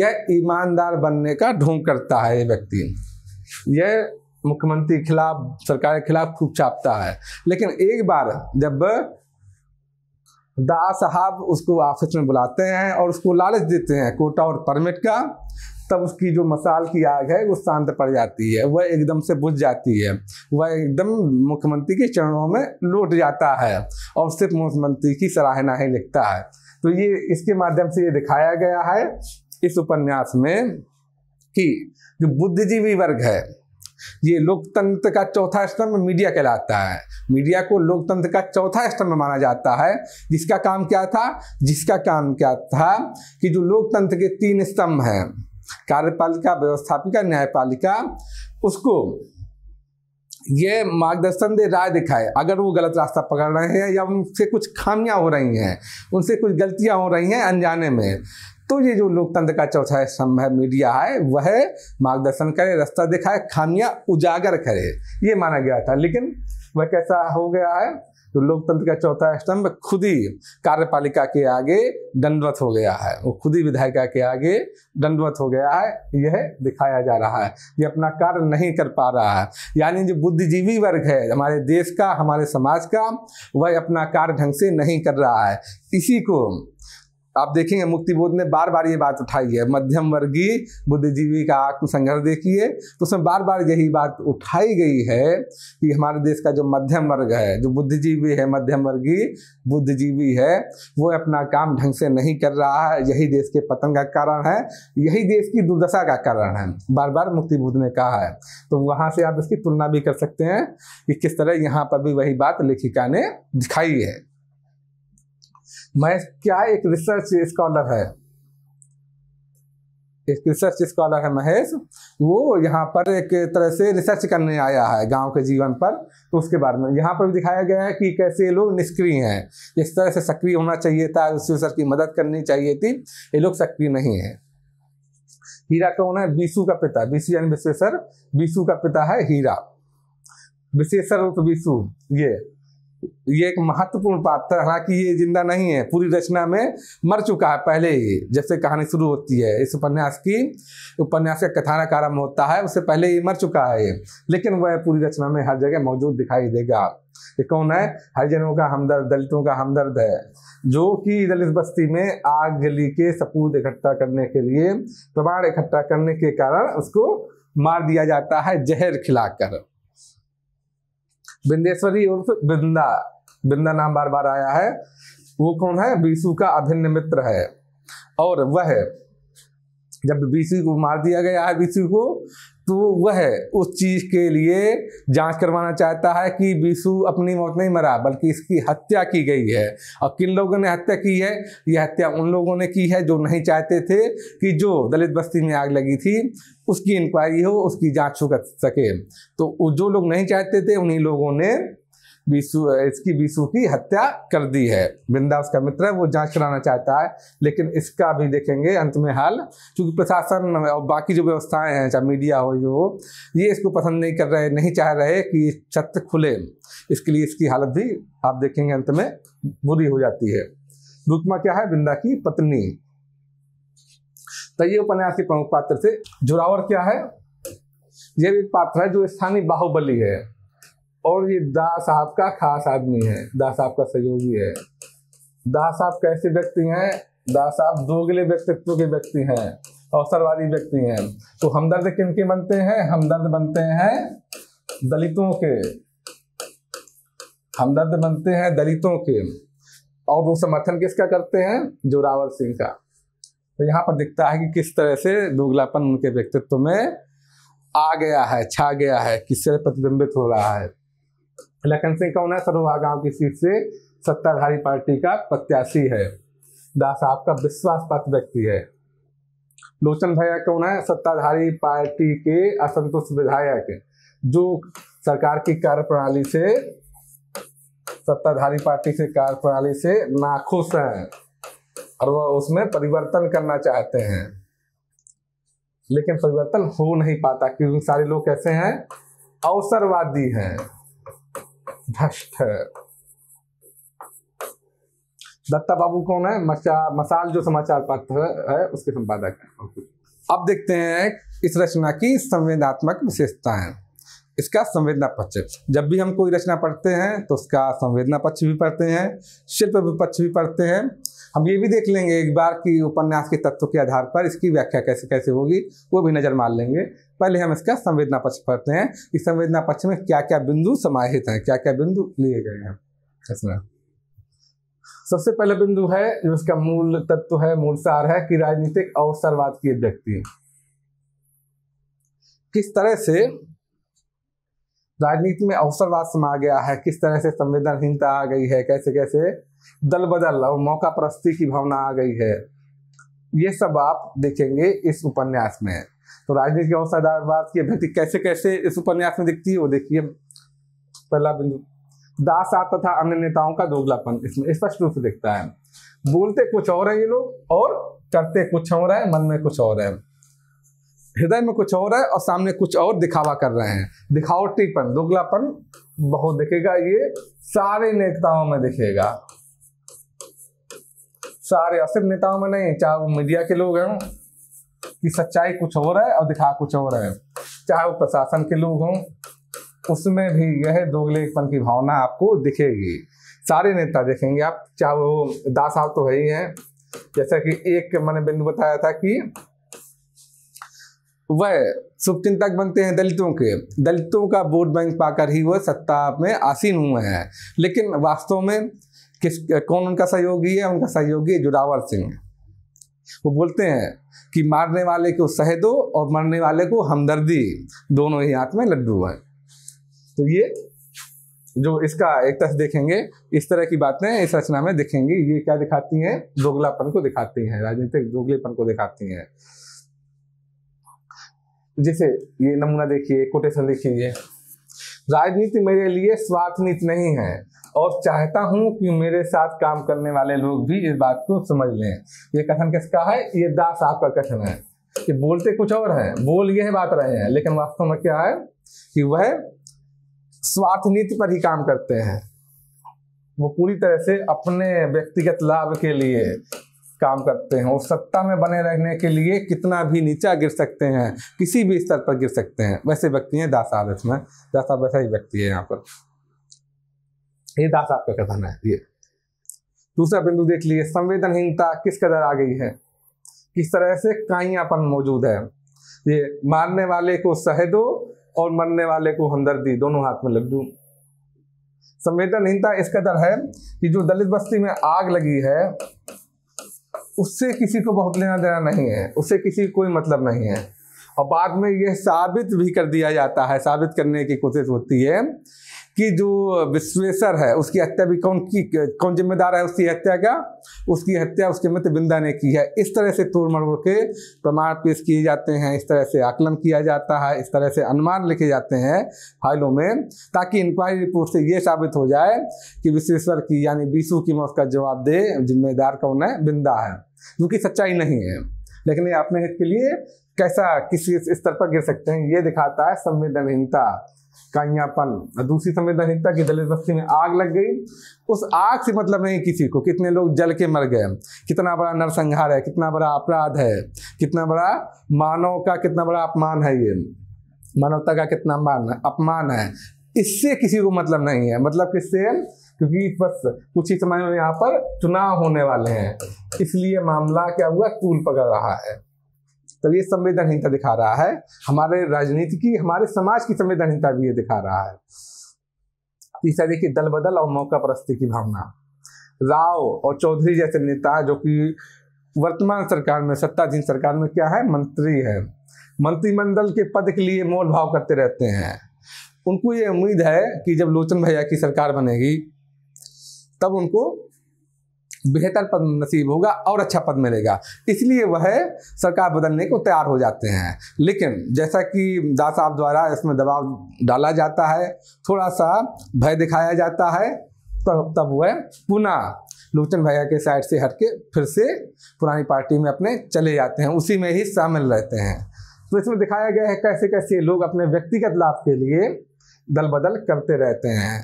यह ईमानदार बनने का ढोंग करता है ये व्यक्ति ये मुख्यमंत्री के खिलाफ सरकार के खिलाफ खूब छापता है लेकिन एक बार जब दा साहब उसको ऑफिस में बुलाते हैं और उसको लालच देते हैं कोटा और परमिट का तब उसकी जो मसाल की आग है वो शांत पड़ जाती है वह एकदम से बुझ जाती है वह एकदम मुख्यमंत्री के चरणों में लौट जाता है और सिर्फ मुख्यमंत्री की सराहना ही लिखता है तो ये इसके माध्यम से ये दिखाया गया है इस उपन्यास में कि जो बुद्धिजीवी वर्ग है ये लोकतंत्र का चौथा स्तंभ मीडिया कहलाता है मीडिया को लोकतंत्र का चौथा स्तंभ माना जाता है जिसका काम क्या था जिसका काम क्या था कि जो लोकतंत्र के तीन स्तंभ हैं कार्यपालिका व्यवस्थापिका न्यायपालिका उसको ये मार्गदर्शन दे राय दिखाए अगर वो गलत रास्ता पकड़ रहे हैं या उनसे कुछ खामियां हो रही हैं उनसे कुछ गलतियां हो रही हैं अनजाने में तो ये जो लोकतंत्र का चौथा स्तंभ है मीडिया है वह मार्गदर्शन करे रास्ता दिखाए खामियां उजागर करे ये माना गया था लेकिन वह कैसा हो गया है तो लोकतंत्र का चौथा स्तंभ खुद ही कार्यपालिका के आगे दंडवत हो गया है वो खुद ही विधायिका के आगे दंडवत हो गया है यह दिखाया जा रहा है ये अपना कार्य नहीं कर पा रहा है यानी जो बुद्धिजीवी वर्ग है हमारे देश का हमारे समाज का वह अपना कार्य ढंग से नहीं कर रहा है इसी को तो आप देखेंगे मुक्ति बोध ने बार बार ये बात उठाई है मध्यम वर्गीय बुद्धिजीवी का आत्मसंघर्ष देखिए तो उसमें बार बार यही बात उठाई गई है कि हमारे देश का जो मध्यम वर्ग है जो बुद्धिजीवी है मध्यम वर्गीय बुद्धिजीवी है वो अपना काम ढंग से नहीं कर रहा है यही देश के पतन का कारण है यही देश की दुर्दशा का कारण है बार बार मुक्ति बोध ने कहा है तो वहाँ से आप इसकी तुलना भी कर सकते हैं कि किस तरह यहाँ पर भी वही बात लेखिका ने दिखाई है मैं क्या एक रिसर्च स्कॉलर है एक रिसर्च स्कॉलर है महेश वो यहाँ पर एक तरह से रिसर्च करने आया है गांव के जीवन पर तो उसके बारे में यहाँ पर भी दिखाया गया है कि कैसे ये लोग निष्क्रिय हैं इस तरह से सक्रिय होना चाहिए था रिसर्च की मदद करनी चाहिए थी ये लोग सक्रिय नहीं है हीरा कौन है बीसु का पिता बीसु यानी विश्वेश्वर बीसु का पिता है हीरा विशेषर उर्फ बीसू ये ये एक महत्वपूर्ण बात था हालांकि ये जिंदा नहीं है पूरी रचना में मर चुका है पहले ही जब से कहानी शुरू होती है इस उपन्यास की उपन्यास का कथानक आरम्भ होता है उससे पहले ही मर चुका है ये लेकिन वह पूरी रचना में हर जगह मौजूद दिखाई देगा ये कौन है हरिजनों का हमदर्द दलितों का हमदर्द है जो कि दलित बस्ती में आग गली के सपूत इकट्ठा करने के लिए प्रमाण इकट्ठा करने के कारण उसको मार दिया जाता है जहर खिलाकर बिंदेश्वरी उर्फ बिंदा बिंदा नाम बार बार आया है वो कौन है बीसु का अभिन्न मित्र है और वह जब बीसी को मार दिया गया है बीसी को तो वह उस चीज के लिए जांच करवाना चाहता है कि बीसू अपनी मौत नहीं मरा बल्कि इसकी हत्या की गई है और किन लोगों ने हत्या की है यह हत्या उन लोगों ने की है जो नहीं चाहते थे कि जो दलित बस्ती में आग लगी थी उसकी इंक्वायरी हो उसकी जांच हो सके तो जो लोग नहीं चाहते थे उन्हीं लोगों ने बीसु इसकी बीसु की हत्या कर दी है बिंदा उसका मित्र है वो जांच कराना चाहता है लेकिन इसका भी देखेंगे अंत में हाल क्योंकि प्रशासन और बाकी जो व्यवस्थाएं हैं चाहे मीडिया हो जो हो ये इसको पसंद नहीं कर रहे नहीं चाह रहे कि छत खुले इसके लिए इसकी हालत भी आप देखेंगे अंत में बुरी हो जाती है रुकमा क्या है बिंदा की पत्नी तय उपन्यास के प्रमुख पात्र से जुरावर क्या है यह भी पात्र है जो स्थानीय बाहुबली है और ये दास साहब का खास आदमी है दास साहब का सहयोगी है दास साहब कैसे व्यक्ति हैं दास साहब दोगले व्यक्तित्व के व्यक्ति हैं अवसरवादी व्यक्ति हैं तो हमदर्द किन के बनते हैं हमदर्द बनते हैं दलितों के हमदर्द बनते हैं दलितों के और वो समर्थन किसका करते हैं जोरावर सिंह का तो यहाँ पर दिखता है कि किस तरह से दोगलापन उनके व्यक्तित्व में आ गया है छा गया है किससे प्रतिबिंबित हो रहा है लखन सिंह कौन है सरोहा गांव की सीट से सत्ताधारी पार्टी का प्रत्याशी है दास आपका विश्वास पात्र व्यक्ति है लोचन भैया कौन है सत्ताधारी पार्टी के असंतुष्ट विधायक जो सरकार की कार्य प्रणाली से सत्ताधारी पार्टी से कार्य प्रणाली से नाखुश हैं और वह उसमें परिवर्तन करना चाहते हैं लेकिन परिवर्तन हो नहीं पाता क्योंकि सारे लोग कैसे हैं अवसरवादी हैं दत्ता बाबू कौन है मसाल जो समाचार पत्र है उसके संपादक है अब देखते हैं इस रचना की संवेदनात्मक विशेषताएं इसका संवेदना पक्ष जब भी हम कोई रचना पढ़ते हैं तो उसका संवेदना पक्ष भी पढ़ते हैं शिल्प पक्ष भी पढ़ते हैं हम ये भी देख लेंगे एक बार कि उपन्यास के तत्व के आधार पर इसकी व्याख्या कैसे कैसे होगी वो भी नज़र मार लेंगे पहले हम इसका संवेदना पक्ष पढ़ते हैं कि संवेदना पक्ष में क्या क्या बिंदु समाहित हैं क्या क्या बिंदु लिए गए हैं इसमें सबसे पहला बिंदु है जो इसका मूल तत्व है मूल सार है कि राजनीतिक अवसरवाद की व्यक्ति किस तरह से राजनीति में अवसरवाद समा गया है किस तरह से संवेदनहीनता आ गई है कैसे कैसे दल बदल और मौका परस्ती की भावना आ गई है ये सब आप देखेंगे इस उपन्यास में तो राजनीति के बात की अभिव्यक्ति कैसे कैसे इस उपन्यास में दिखती है वो देखिए पहला बिंदु दास तथा अन्य नेताओं का दोगलापन इसमें स्पष्ट इस रूप से दिखता है बोलते कुछ और है ये लोग और करते कुछ और है मन में कुछ और है हृदय में कुछ और है और सामने कुछ और दिखावा कर रहे हैं दिखावटीपन दुगलापन बहुत दिखेगा ये सारे नेताओं में दिखेगा सारे सिर्फ नेताओं में नहीं चाहे वो मीडिया के लोग हैं कि सच्चाई कुछ और है और दिखा कुछ और है चाहे वो प्रशासन के लोग हों उसमें भी यह दोगलेपन की भावना आपको दिखेगी सारे नेता देखेंगे आप चाहे वो दास तो है ही है जैसा कि एक मैंने बिंदु बताया था कि वह शुभचिंतक बनते हैं दलितों के दलितों का वोट बैंक पाकर ही वह सत्ता में आसीन हुए हैं लेकिन वास्तव में किस कौन उनका सहयोगी है उनका सहयोगी जोरावर सिंह वो बोलते हैं कि मारने वाले को सह दो और मरने वाले को हमदर्दी दोनों ही हाथ में लड्डू है तो ये जो इसका एक तरह देखेंगे इस तरह की बातें इस रचना में देखेंगे ये क्या दिखाती हैं दोगलापन को दिखाती हैं राजनीतिक दोगलेपन को दिखाती हैं जैसे ये नमूना देखिए कोटेशन देखिए राजनीति मेरे लिए स्वार्थ नीति नहीं है और चाहता हूं कि मेरे साथ काम करने वाले लोग भी इस बात को समझ लें ये कथन किसका है ये दास साहब का कथन है कि बोलते कुछ और हैं बोल ये बात रहे हैं लेकिन वास्तव में क्या है कि वह स्वार्थ नीति पर ही काम करते हैं वो पूरी तरह से अपने व्यक्तिगत लाभ के लिए काम करते हैं और सत्ता में बने रहने के लिए कितना भी नीचा गिर सकते हैं किसी भी स्तर पर गिर सकते हैं वैसे व्यक्ति हैं दासा में दासा वैसा ही व्यक्ति है यहाँ पर ये दास आपका कथन है ये दूसरा बिंदु देख लीजिए संवेदनहीनता किस कदर आ गई है किस तरह से काइयापन मौजूद है ये मारने वाले को सह दो और मरने वाले को हमदर्दी दोनों हाथ में लग दू संवेदनहीनता इस कदर है कि जो दलित बस्ती में आग लगी है उससे किसी को बहुत लेना देना नहीं है उससे किसी कोई मतलब नहीं है और बाद में यह साबित भी कर दिया जाता है साबित करने की कोशिश होती है कि जो विश्वेश्वर है उसकी हत्या भी कौन की कौन जिम्मेदार है उसकी हत्या का उसकी हत्या उसके मित्र बिंदा ने की है इस तरह से तोड़ मड़ोड़ के प्रमाण पेश किए जाते हैं इस तरह से आकलन किया जाता है इस तरह से अनुमान लिखे जाते हैं फाइलों में ताकि इंक्वायरी रिपोर्ट से ये साबित हो जाए कि विश्वेश्वर की यानी बीसू की मौत का जवाब दे जिम्मेदार कौन है बिंदा है जो कि सच्चाई नहीं है लेकिन ये अपने हित के लिए कैसा किसी स्तर पर गिर सकते हैं ये दिखाता है संवेदनहीनता काइयापन दूसरी संवेदनहीनता की दलित बस्ती में आग लग गई उस आग से मतलब नहीं किसी को कितने लोग जल के मर गए कितना बड़ा नरसंहार है कितना बड़ा अपराध है कितना बड़ा मानव का कितना बड़ा अपमान है ये मानवता का कितना मान अपमान है इससे किसी को मतलब नहीं है मतलब किससे क्योंकि बस कुछ ही समय में यहाँ पर चुनाव होने वाले हैं इसलिए मामला क्या हुआ तूल पकड़ रहा है तब तो ये संवेदनहीनता दिखा रहा है हमारे राजनीति की हमारे समाज की संवेदनहीनता भी ये दिखा रहा है तीसरा देखिए दल बदल और मौका परस्ती की भावना राव और चौधरी जैसे नेता जो कि वर्तमान सरकार में सत्ताधीन सरकार में क्या है मंत्री है मंत्रिमंडल के पद के लिए मोल भाव करते रहते हैं उनको ये उम्मीद है कि जब लोचन भैया की सरकार बनेगी तब उनको बेहतर पद नसीब होगा और अच्छा पद मिलेगा इसलिए वह सरकार बदलने को तैयार हो जाते हैं लेकिन जैसा कि दास साहब द्वारा इसमें दबाव डाला जाता है थोड़ा सा भय दिखाया जाता है तब तब वह पुनः लोचन भैया के साइड से हट के फिर से पुरानी पार्टी में अपने चले जाते हैं उसी में ही शामिल रहते हैं तो इसमें दिखाया गया है कैसे कैसे लोग अपने व्यक्तिगत लाभ के लिए दल बदल करते रहते हैं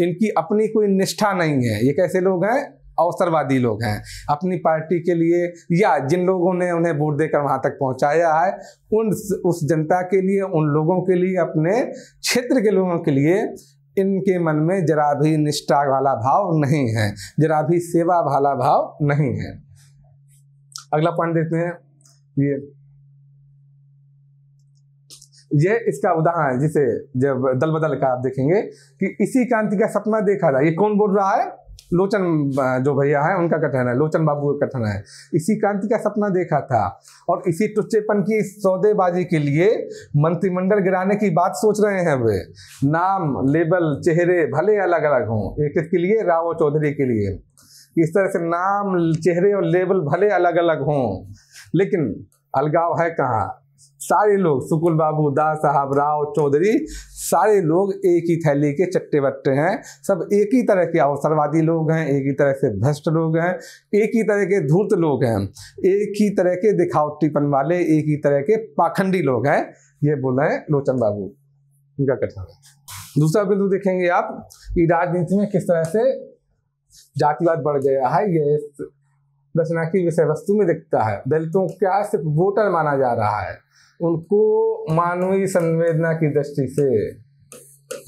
इनकी अपनी कोई निष्ठा नहीं है ये कैसे लोग हैं अवसरवादी लोग हैं अपनी पार्टी के लिए या जिन लोगों ने उन्हें वोट देकर वहाँ तक पहुँचाया है उन उस जनता के लिए उन लोगों के लिए अपने क्षेत्र के लोगों के लिए इनके मन में जरा भी निष्ठा वाला भाव नहीं है जरा भी सेवा वाला भाव नहीं है अगला पॉइंट देखते हैं ये ये इसका उदाहरण जिसे जब दल बदल का आप देखेंगे कि इसी क्रांति का सपना देखा था ये कौन बोल रहा है लोचन जो भैया है उनका कथन है लोचन बाबू का कथन है इसी क्रांति का सपना देखा था और इसी टुच्चेपन की सौदेबाजी के लिए मंत्रिमंडल गिराने की बात सोच रहे हैं वे नाम लेबल चेहरे भले अलग अलग हों एक के लिए राव चौधरी के लिए इस तरह से नाम चेहरे और लेबल भले अलग अलग हों लेकिन अलगाव है कहाँ सारे लोग सुकुल बाबू दास साहब राव चौधरी सारे लोग एक ही थैली के चट्टे बट्टे हैं सब एक ही तरह के अवसरवादी लोग हैं एक ही तरह से भ्रष्ट लोग हैं एक ही तरह के धूर्त लोग हैं एक ही तरह के दिखावटीपन वाले एक ही तरह के पाखंडी लोग हैं ये बोल रहे हैं लोचन बाबू इनका कथन दूसरा बिंदु देखेंगे आप कि राजनीति में किस तरह से जातिवाद बढ़ गया है ये रचना की विषय वस्तु में दिखता है दलितों का सिर्फ वोटर माना जा रहा है उनको मानवीय संवेदना की दृष्टि से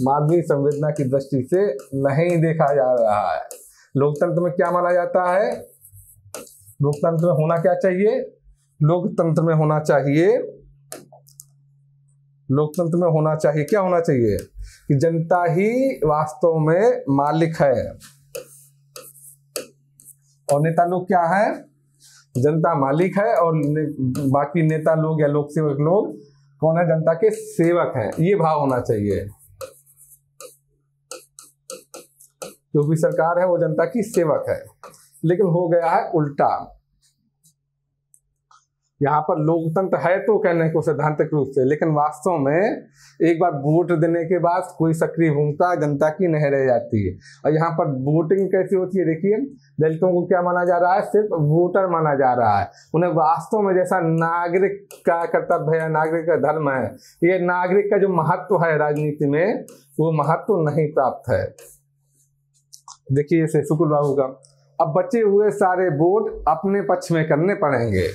मानवीय संवेदना की दृष्टि से नहीं देखा जा रहा है लोकतंत्र में क्या माना जाता है लोकतंत्र में होना क्या चाहिए लोकतंत्र में होना चाहिए लोकतंत्र में होना चाहिए क्या होना चाहिए कि जनता ही वास्तव में मालिक है और नेता लोग क्या है जनता मालिक है और ने, बाकी नेता लोग या लोक सेवक लोग कौन है जनता के सेवक हैं ये भाव होना चाहिए जो भी सरकार है वो जनता की सेवक है लेकिन हो गया है उल्टा यहाँ पर लोकतंत्र है तो कहने को सैद्धांतिक रूप से लेकिन वास्तव में एक बार वोट देने के बाद कोई सक्रिय भूमिका जनता की नहीं रह जाती है और यहाँ पर वोटिंग कैसी होती है देखिए दलितों को क्या माना जा रहा है सिर्फ वोटर माना जा रहा है उन्हें वास्तव में जैसा नागरिक का कर्तव्य है नागरिक का धर्म है ये नागरिक का जो महत्व है राजनीति में वो महत्व नहीं प्राप्त है देखिए इसे शुक्र बाबू का अब बचे हुए सारे वोट अपने पक्ष में करने पड़ेंगे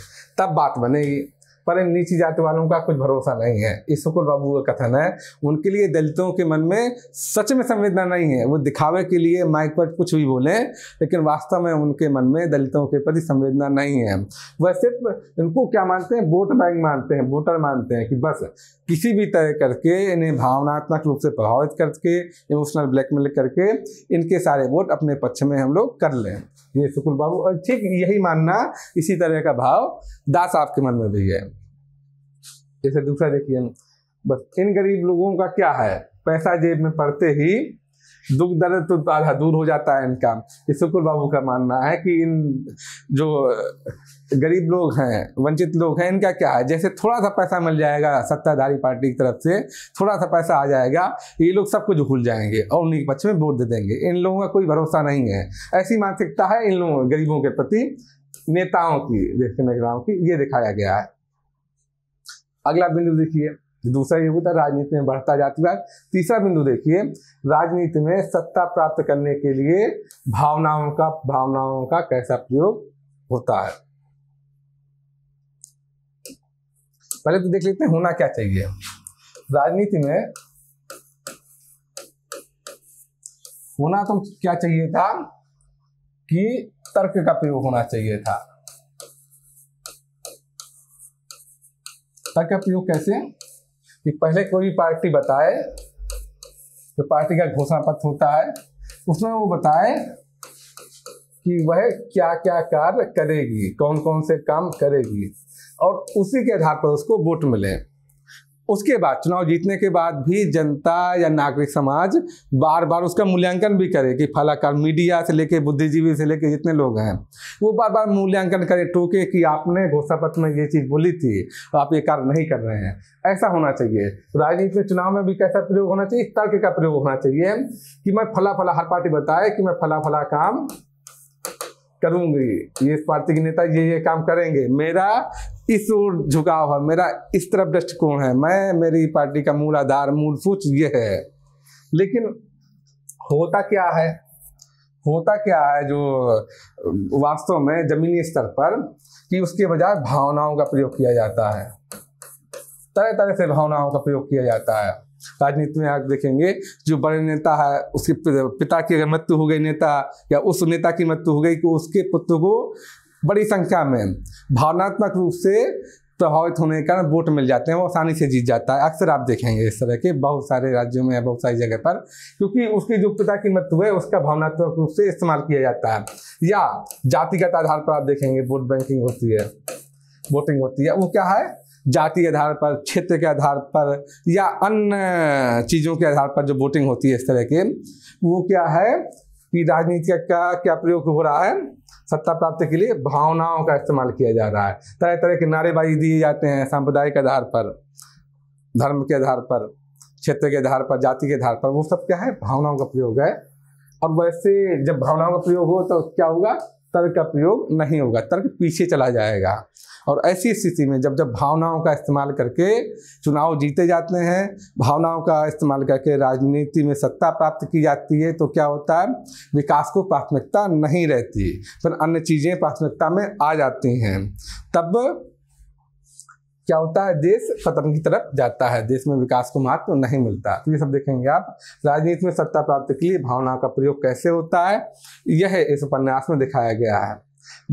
तब बात बनेगी पर इन नीची जाति वालों का कुछ भरोसा नहीं है इस बाबू का कथन है उनके लिए दलितों के मन में सच में संवेदना नहीं है वो दिखावे के लिए माइक पर कुछ भी बोलें लेकिन वास्तव में उनके मन में दलितों के प्रति संवेदना नहीं है वह सिर्फ इनको क्या मानते हैं वोट बैंक मानते हैं वोटर मानते हैं कि बस किसी भी तरह करके इन्हें भावनात्मक रूप से प्रभावित करके इमोशनल ब्लैकमेल करके इनके सारे वोट अपने पक्ष में हम लोग कर लें ये सुकुल बाबू और ठीक यही मानना इसी तरह का भाव दास आपके मन में भी है जैसे दूसरा देखिए बस इन गरीब लोगों का क्या है पैसा जेब में पड़ते ही दुख दर्द तो दूर हो जाता है इनका ये सुकुल बाबू का मानना है कि इन जो गरीब लोग हैं वंचित लोग हैं इनका क्या है जैसे थोड़ा सा पैसा मिल जाएगा सत्ताधारी पार्टी की तरफ से थोड़ा सा पैसा आ जाएगा ये लोग सब कुछ भूल जाएंगे और उन्हीं के पक्ष में वोट दे देंगे इन लोगों का कोई भरोसा नहीं है ऐसी मानसिकता है इन लोगों गरीबों के प्रति नेताओं की देखने नेताओं की ये दिखाया गया है अगला बिंदु देखिए दूसरा ये होता है राजनीति में बढ़ता जातिवाद तीसरा बिंदु देखिए राजनीति में सत्ता प्राप्त करने के लिए भावनाओं का भावनाओं का कैसा प्रयोग होता है पहले तो देख लेते हैं होना क्या चाहिए राजनीति में होना तो क्या चाहिए था कि तर्क का प्रयोग होना चाहिए था तर्क का प्रयोग कैसे कि पहले कोई पार्टी बताए जो तो पार्टी का घोषणा पत्र होता है उसमें वो बताए कि वह क्या क्या कार्य करेगी कौन कौन से काम करेगी और उसी के आधार पर उसको वोट मिले उसके बाद चुनाव जीतने के बाद भी जनता या नागरिक समाज बार बार उसका मूल्यांकन भी करे कि फलाकार मीडिया से लेके बुद्धिजीवी से लेके जितने लोग हैं वो बार बार मूल्यांकन करे टोके कि आपने घोषणा पत्र में ये चीज़ बोली थी तो आप ये कार्य नहीं कर रहे हैं ऐसा होना चाहिए राजनीति में चुनाव में भी कैसा प्रयोग होना चाहिए इस तर्क का प्रयोग होना चाहिए कि मैं फला फला हर पार्टी बताए कि मैं फला फला काम करूंगी ये पार्टी के नेता ये ये काम करेंगे मेरा इस ओर झुकाव है मेरा इस तरफ दृष्टिकोण है मैं मेरी पार्टी का मूल आधार मूल सूच ये है लेकिन होता क्या है होता क्या है जो वास्तव में जमीनी स्तर पर कि उसके बजाय भावनाओं का प्रयोग किया जाता है तरह तरह से भावनाओं का प्रयोग किया जाता है राजनीति में आप देखेंगे जो बड़े नेता है उसके पिता की अगर मृत्यु हो गई नेता या उस नेता की मृत्यु हो गई कि उसके पुत्र को बड़ी संख्या में भावनात्मक रूप से प्रभावित होने के कारण वोट मिल जाते हैं वो आसानी से जीत जाता है अक्सर आप देखेंगे इस तरह के बहुत सारे राज्यों में या बहुत सारी जगह पर क्योंकि उसकी जो पिता की मृत्यु है उसका भावनात्मक रूप से इस्तेमाल किया जाता है या जातिगत आधार पर आप देखेंगे वोट बैंकिंग होती है वोटिंग होती है वो क्या है जाति आधार पर क्षेत्र के आधार पर या अन्य चीज़ों के आधार पर जो वोटिंग होती है इस तरह के वो क्या है कि राजनीति का क्या क्या प्रयोग हो रहा है सत्ता प्राप्ति के लिए भावनाओं का इस्तेमाल किया जा रहा है तरह तरह के नारेबाजी दिए जाते हैं सांप्रदायिक आधार पर धर्म के आधार पर क्षेत्र के आधार पर जाति के आधार पर वो सब क्या है भावनाओं का प्रयोग है और वैसे जब भावनाओं का प्रयोग हो तो क्या होगा तर्क का प्रयोग नहीं होगा तर्क पीछे चला जाएगा और ऐसी स्थिति में जब जब भावनाओं का इस्तेमाल करके चुनाव जीते जाते हैं भावनाओं का इस्तेमाल करके राजनीति में सत्ता प्राप्त की जाती है तो क्या होता है विकास को प्राथमिकता नहीं रहती पर अन्य चीज़ें प्राथमिकता में आ जाती हैं तब क्या होता है देश खत्म की तरफ जाता है देश में विकास को महत्व तो नहीं मिलता तो ये सब देखेंगे आप राजनीति में सत्ता प्राप्त के लिए भावना का प्रयोग कैसे होता है यह इस उपन्यास में दिखाया गया है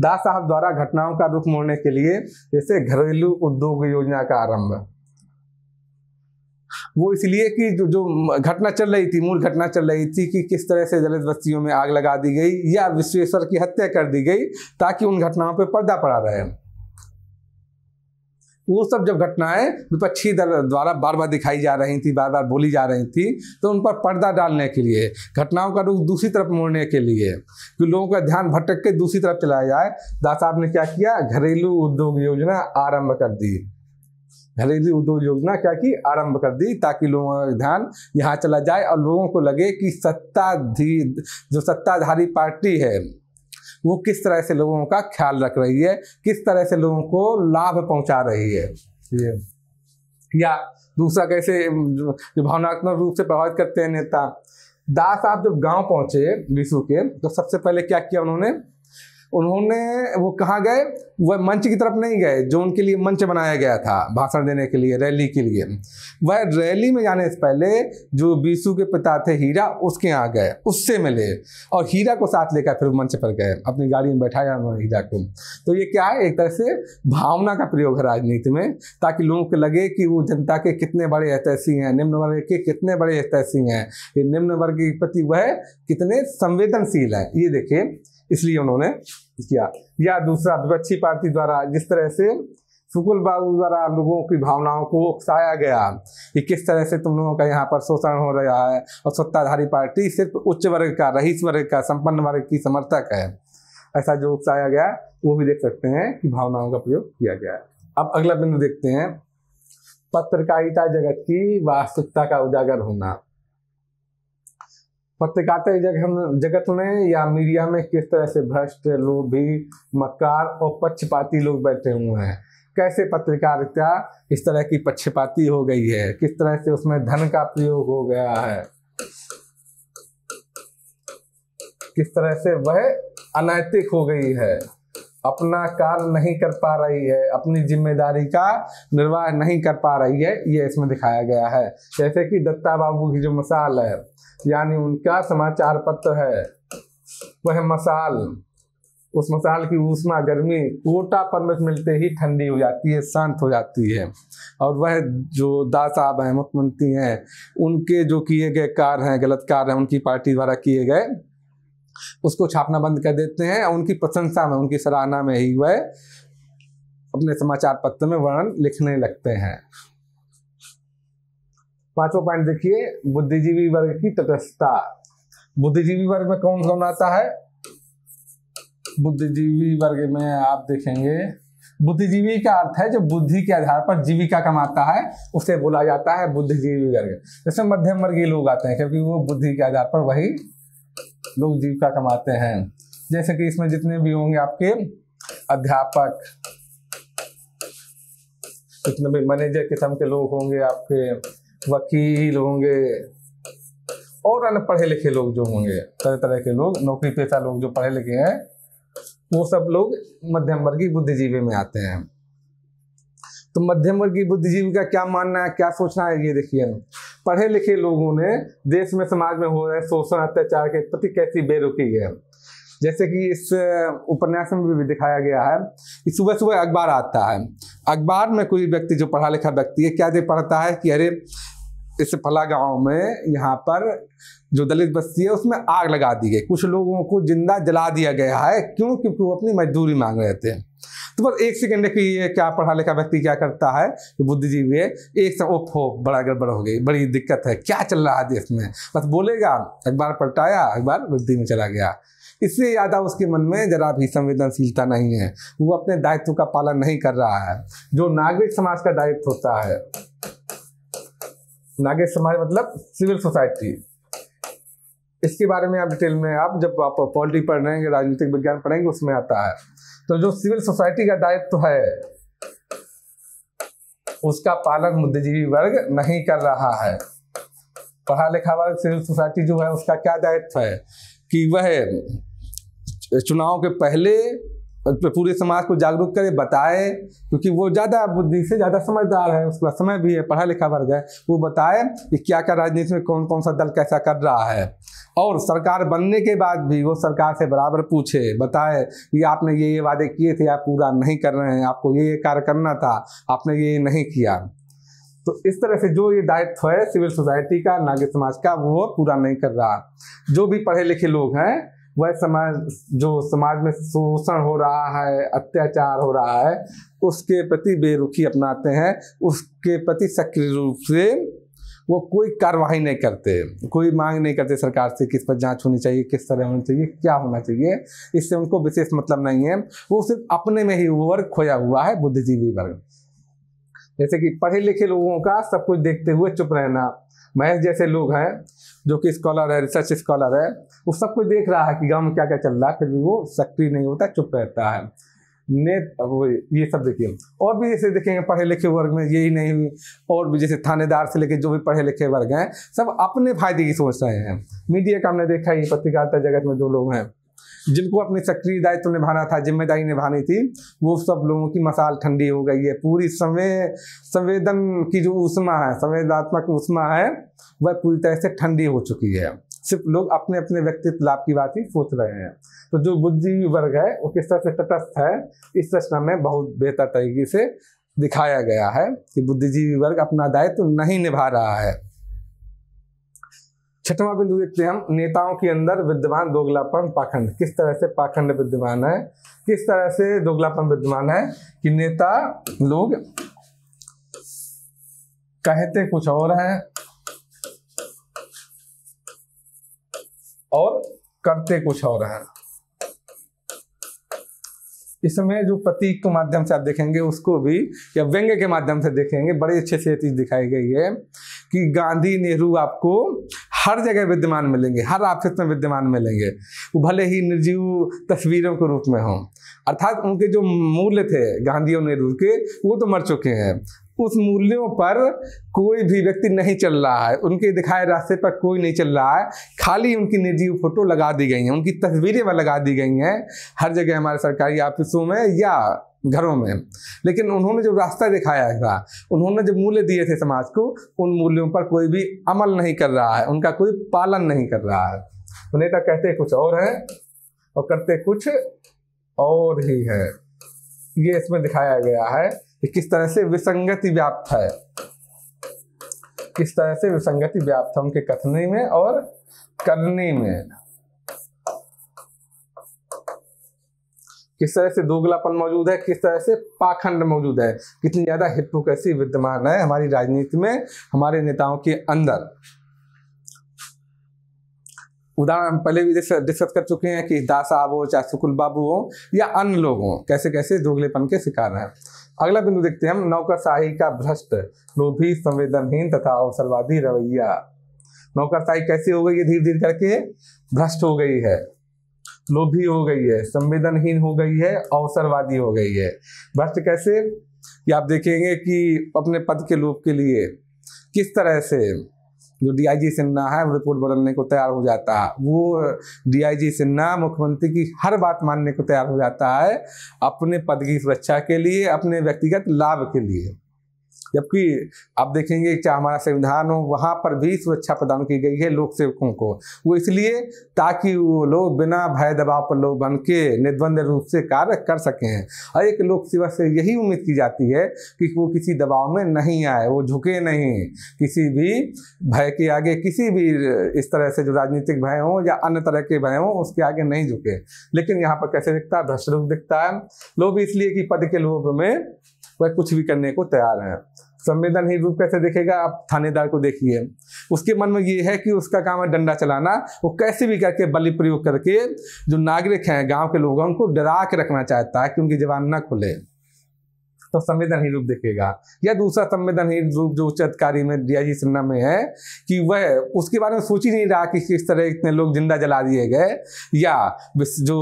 दास साहब द्वारा घटनाओं का रुख मोड़ने के लिए जैसे घरेलू उद्योग योजना का आरंभ वो इसलिए कि जो जो घटना चल रही थी मूल घटना चल रही थी कि किस तरह से दलित बस्तियों में आग लगा दी गई या विश्वेश्वर की हत्या कर दी गई ताकि उन घटनाओं पर पर्दा पड़ा रहे वो सब जब घटनाएं विपक्षी दल द्वारा बार बार दिखाई जा रही थी बार बार बोली जा रही थी तो उन पर पर्दा डालने के लिए घटनाओं का रुख दूसरी तरफ मोड़ने के लिए कि लोगों का ध्यान भटक के दूसरी तरफ चलाया जाए दास साहब ने क्या किया घरेलू उद्योग योजना आरंभ कर दी घरेलू उद्योग योजना क्या की आरंभ कर दी ताकि लोगों का ध्यान यहाँ चला जाए और लोगों को लगे कि सत्ताधी जो सत्ताधारी पार्टी है वो किस तरह से लोगों का ख्याल रख रही है किस तरह से लोगों को लाभ पहुंचा रही है ये या दूसरा कैसे जो भावनात्मक रूप से प्रभावित करते हैं नेता दास साहब जब गांव पहुंचे विश्व के तो सबसे पहले क्या किया उन्होंने उन्होंने वो कहाँ गए वह मंच की तरफ नहीं गए जो उनके लिए मंच बनाया गया था भाषण देने के लिए रैली के लिए वह रैली में जाने से पहले जो बीसु के पिता थे हीरा उसके यहाँ गए उससे मिले और हीरा को साथ लेकर फिर मंच पर गए अपनी गाड़ी में बैठाया उन्होंने हीरा को तो ये क्या है एक तरह से भावना का प्रयोग है राजनीति में ताकि लोगों को लगे कि वो जनता के कितने बड़े हितैषी हैं निम्न वर्ग के कितने बड़े हितैषी हैं ये निम्न वर्ग के प्रति वह कितने संवेदनशील है ये देखिए इसलिए उन्होंने किया या दूसरा विपक्षी पार्टी द्वारा जिस तरह से सुकुल बाबू द्वारा लोगों की भावनाओं को उकसाया गया कि किस तरह से तुम लोगों का यहाँ पर शोषण हो रहा है और सत्ताधारी पार्टी सिर्फ उच्च वर्ग का रईस वर्ग का संपन्न वर्ग की समर्थक है ऐसा जो उकसाया गया वो भी देख सकते हैं कि भावनाओं का प्रयोग किया गया है अब अगला बिंदु देखते हैं पत्रकारिता जगत की वास्तविकता का उजागर होना पत्रकारिता जगत में या मीडिया में किस तरह से भ्रष्ट लोग भी मक्कार और पक्षपाती लोग बैठे हुए हैं कैसे पत्रकारिता इस तरह की पक्षपाती हो गई है किस तरह से उसमें धन का प्रयोग हो गया है किस तरह से वह अनैतिक हो गई है अपना कार्य नहीं कर पा रही है अपनी जिम्मेदारी का निर्वाह नहीं कर पा रही है ये इसमें दिखाया गया है जैसे कि दत्ता बाबू की जो मसाल है यानी उनका समाचार पत्र है वह मसाल उस मसाल की ऊष्मा गर्मी कोटा परमिट मिलते ही ठंडी हो जाती है शांत हो जाती है और वह जो दास साहब हैं मुख्यमंत्री हैं उनके जो किए गए कार्य हैं गलत कार्य हैं उनकी पार्टी द्वारा किए गए उसको छापना बंद कर देते हैं और उनकी प्रशंसा में उनकी सराहना में ही वह अपने समाचार पत्र में वर्णन लिखने लगते हैं पांचवा पॉइंट देखिए बुद्धिजीवी वर्ग की तटस्थता बुद्धिजीवी वर्ग में कौन कौन आता है बुद्धिजीवी वर्ग में आप देखेंगे बुद्धिजीवी का अर्थ है जो बुद्धि के आधार पर जीविका कमाता है उसे बोला जाता है बुद्धिजीवी वर्ग जैसे मध्यम वर्गीय लोग आते हैं क्योंकि वो बुद्धि के आधार पर वही लोग जीविका कमाते हैं जैसे कि इसमें जितने भी होंगे आपके अध्यापक जितने भी मैनेजर किस्म के लोग होंगे आपके वकील होंगे और अन्य पढ़े लिखे लोग जो होंगे तरह तरह के लोग नौकरी पेशा लोग जो पढ़े लिखे हैं वो सब लोग मध्यम वर्गीय बुद्धिजीवी में आते हैं तो मध्यम वर्गीय बुद्धिजीवी का क्या मानना है क्या सोचना है ये देखिए पढ़े लिखे लोगों ने देश में समाज में हो रहे शोषण अत्याचार के प्रति कैसी बेरुखी है जैसे कि इस उपन्यास में भी दिखाया गया है कि सुबह सुबह अखबार आता है अखबार में कोई व्यक्ति जो पढ़ा लिखा व्यक्ति है क्या दे पढ़ता है कि अरे इस फला गांव में यहाँ पर जो दलित बस्ती है उसमें आग लगा दी गई कुछ लोगों को जिंदा जला दिया गया है क्यों क्योंकि वो अपनी मजदूरी मांग रहे थे तो बस एक सेकेंड कि ये क्या पढ़ा लिखा व्यक्ति क्या करता है बुद्धिजीवी है एक से ओफ हो बड़ा गड़बड़ हो गई बड़ी दिक्कत है क्या चल रहा है देश में बस बोलेगा अखबार पलटाया अखबार बुद्धि में चला गया इससे ज़्यादा उसके मन में जरा भी संवेदनशीलता नहीं है वो अपने दायित्व का पालन नहीं कर रहा है जो नागरिक समाज का दायित्व होता है नागरिक समाज मतलब सिविल सोसाइटी इसके बारे में आप डिटेल में आप जब आप पॉलिटी पढ़ रहे हैं राजनीतिक विज्ञान पढ़ेंगे उसमें आता है तो जो सिविल सोसाइटी का दायित्व तो है उसका पालन बुद्धिजीवी वर्ग नहीं कर रहा है पढ़ा लिखा वर्ग सिविल सोसाइटी जो है उसका क्या दायित्व है कि वह चुनाव के पहले तो पूरे समाज को जागरूक करे बताए क्योंकि वो ज़्यादा बुद्धि से ज़्यादा समझदार है उसके बाद समय भी है पढ़ा लिखा वर्ग है वो बताए कि क्या क्या राजनीति में कौन कौन सा दल कैसा कर रहा है और सरकार बनने के बाद भी वो सरकार से बराबर पूछे बताए कि आपने ये ये वादे किए थे आप पूरा नहीं कर रहे हैं आपको ये ये कार्य करना था आपने ये नहीं किया तो इस तरह से जो ये दायित्व है सिविल सोसाइटी का नागरिक समाज का वो पूरा नहीं कर रहा जो भी पढ़े लिखे लोग हैं वह समाज जो समाज में शोषण हो रहा है अत्याचार हो रहा है उसके प्रति बेरुखी अपनाते हैं उसके प्रति सक्रिय रूप से वो कोई कार्रवाई नहीं करते कोई मांग नहीं करते सरकार से किस पर जांच होनी चाहिए किस तरह होनी चाहिए क्या होना चाहिए इससे उनको विशेष मतलब नहीं है वो सिर्फ अपने में ही वर्ग खोया हुआ है बुद्धिजीवी वर्ग जैसे कि पढ़े लिखे लोगों का सब कुछ देखते हुए चुप रहना महेश जैसे लोग हैं जो कि स्कॉलर है रिसर्च स्कॉलर है वो सब कुछ देख रहा है कि गाँव में क्या क्या चल रहा है फिर भी वो सक्रिय नहीं होता चुप रहता है ने ये सब देखिए और भी जैसे देखेंगे पढ़े लिखे वर्ग में यही नहीं और भी जैसे थानेदार से लेके जो भी पढ़े लिखे वर्ग हैं सब अपने फायदे की सोच रहे हैं मीडिया का हमने देखा है पत्रकारिता जगत में जो लोग हैं जिनको अपने सक्रिय दायित्व निभाना था जिम्मेदारी निभानी थी वो सब लोगों की मसाल ठंडी हो गई है पूरी समय संवेदन की जो उष्मा है संवेदनात्मक उष्मा है वह पूरी तरह से ठंडी हो चुकी है सिर्फ लोग अपने अपने व्यक्तित्व लाभ की बात ही सोच रहे हैं तो जो बुद्धि वर्ग है वो किस तरह से तटस्थ है इस प्रश्न में बहुत बेहतर तरीके से दिखाया गया है कि बुद्धिजीवी वर्ग अपना दायित्व तो नहीं निभा रहा है छठवां बिंदु देखते हैं हम नेताओं के अंदर विद्यमान दोगलापन पाखंड किस तरह से पाखंड विद्यमान है किस तरह से दोगलापन विद्यमान है कि नेता लोग कहते कुछ और हैं और करते कुछ और हैं इसमें जो प्रतीक के माध्यम से आप देखेंगे उसको भी या व्यंग्य के माध्यम से देखेंगे बड़े अच्छे से ये चीज दिखाई गई है कि गांधी नेहरू आपको हर जगह विद्यमान मिलेंगे हर ऑफिस में विद्यमान मिलेंगे वो भले ही निर्जीव तस्वीरों के रूप में हों अर्थात उनके जो मूल्य थे गांधी और नेहरू के वो तो मर चुके हैं उस मूल्यों पर कोई भी व्यक्ति नहीं चल रहा है उनके दिखाए रास्ते पर कोई नहीं चल रहा है खाली उनकी निर्जीव फोटो लगा दी गई हैं उनकी तस्वीरें लगा दी गई हैं हर जगह हमारे सरकारी ऑफिसों में या घरों में लेकिन उन्होंने जो रास्ता दिखाया था उन्होंने जो मूल्य दिए थे समाज को उन मूल्यों पर कोई भी अमल नहीं कर रहा है उनका कोई पालन नहीं कर रहा है तो नेता कहते कुछ और है और करते कुछ और ही है ये इसमें दिखाया गया है कि किस तरह से विसंगति व्याप्त है किस तरह से विसंगति व्याप्त है उनके कथनी में और करने में किस तरह से दोगलापन मौजूद है किस तरह से पाखंड मौजूद है कितनी ज़्यादा हिपोक्रेसी विद्यमान है हमारी राजनीति में हमारे नेताओं के अंदर उदाहरण हम पहले भी डिस्कस कर चुके हैं कि दास साहब हो चाहे सुकुल बाबू हो या अन्य लोग हों कैसे कैसे दोगलेपन के शिकार हैं अगला बिंदु देखते हैं हम नौकरशाही का भ्रष्ट लोभी संवेदनहीन तथा अवसरवादी रवैया नौकरशाही कैसे हो गई है धीरे धीरे करके भ्रष्ट हो गई है लोभी हो गई है संवेदनहीन हो गई है अवसरवादी हो गई है भ्रष्ट कैसे कि आप देखेंगे कि अपने पद के लोभ के लिए किस तरह से जो डीआईजी सिन्हा है वो रिपोर्ट बदलने को तैयार हो जाता है वो डीआईजी सिन्हा मुख्यमंत्री की हर बात मानने को तैयार हो जाता है अपने पद की सुरक्षा के लिए अपने व्यक्तिगत लाभ के लिए जबकि आप देखेंगे चाहे हमारा संविधान हो वहाँ पर भी सुरक्षा प्रदान की गई है लोक सेवकों को वो इसलिए ताकि वो लोग बिना भय दबाव पर लोग बन के निर्द्वंद रूप से कार्य कर सकें और एक लोक सेवक से यही उम्मीद की जाती है कि वो किसी दबाव में नहीं आए वो झुके नहीं किसी भी भय के आगे किसी भी इस तरह से जो राजनीतिक भय हों या अन्य तरह के भय हों उसके आगे नहीं झुके लेकिन यहाँ पर कैसे दिखता है भ्रष्ट रूप दिखता है लोग इसलिए कि पद के लोभ में वह कुछ भी करने को तैयार हैं संवेदनहीन रूप कैसे देखेगा आप थानेदार को देखिए उसके मन में ये है कि उसका काम है डंडा चलाना वो कैसे भी करके बलि प्रयोग करके जो नागरिक हैं गाँव के लोग हैं उनको डरा के रखना चाहता है कि उनकी जबान ना खुले तो संवेदनहीन रूप देखेगा या दूसरा संवेदनहीन रूप जो उच्च अधिकारी में डीआईजी सिन्हा में है कि वह उसके बारे में सोच ही नहीं रहा कि किस तरह इतने लोग जिंदा जला दिए गए या जो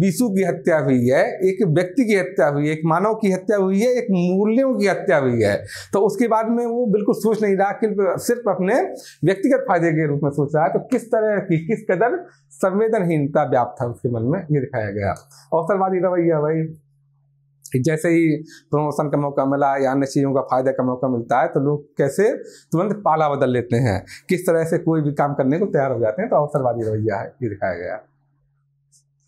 बीसू की हत्या हुई है एक व्यक्ति की हत्या हुई है एक मानव की हत्या हुई है एक मूल्यों की हत्या हुई है तो उसके बाद में वो बिल्कुल सोच नहीं रहा कि सिर्फ अपने व्यक्तिगत फायदे के रूप में सोच रहा है तो किस तरह की किस कदर संवेदनहीनता व्याप्त था उसके मन में ये दिखाया गया अवसरवादी रवैया भाई जैसे ही प्रमोशन का मौका मिला या अन्य चीज़ों का फायदा का मौका मिलता है तो लोग कैसे तुरंत पाला बदल लेते हैं किस तरह से कोई भी काम करने को तैयार हो जाते हैं तो अवसरवादी रवैया है ये दिखाया गया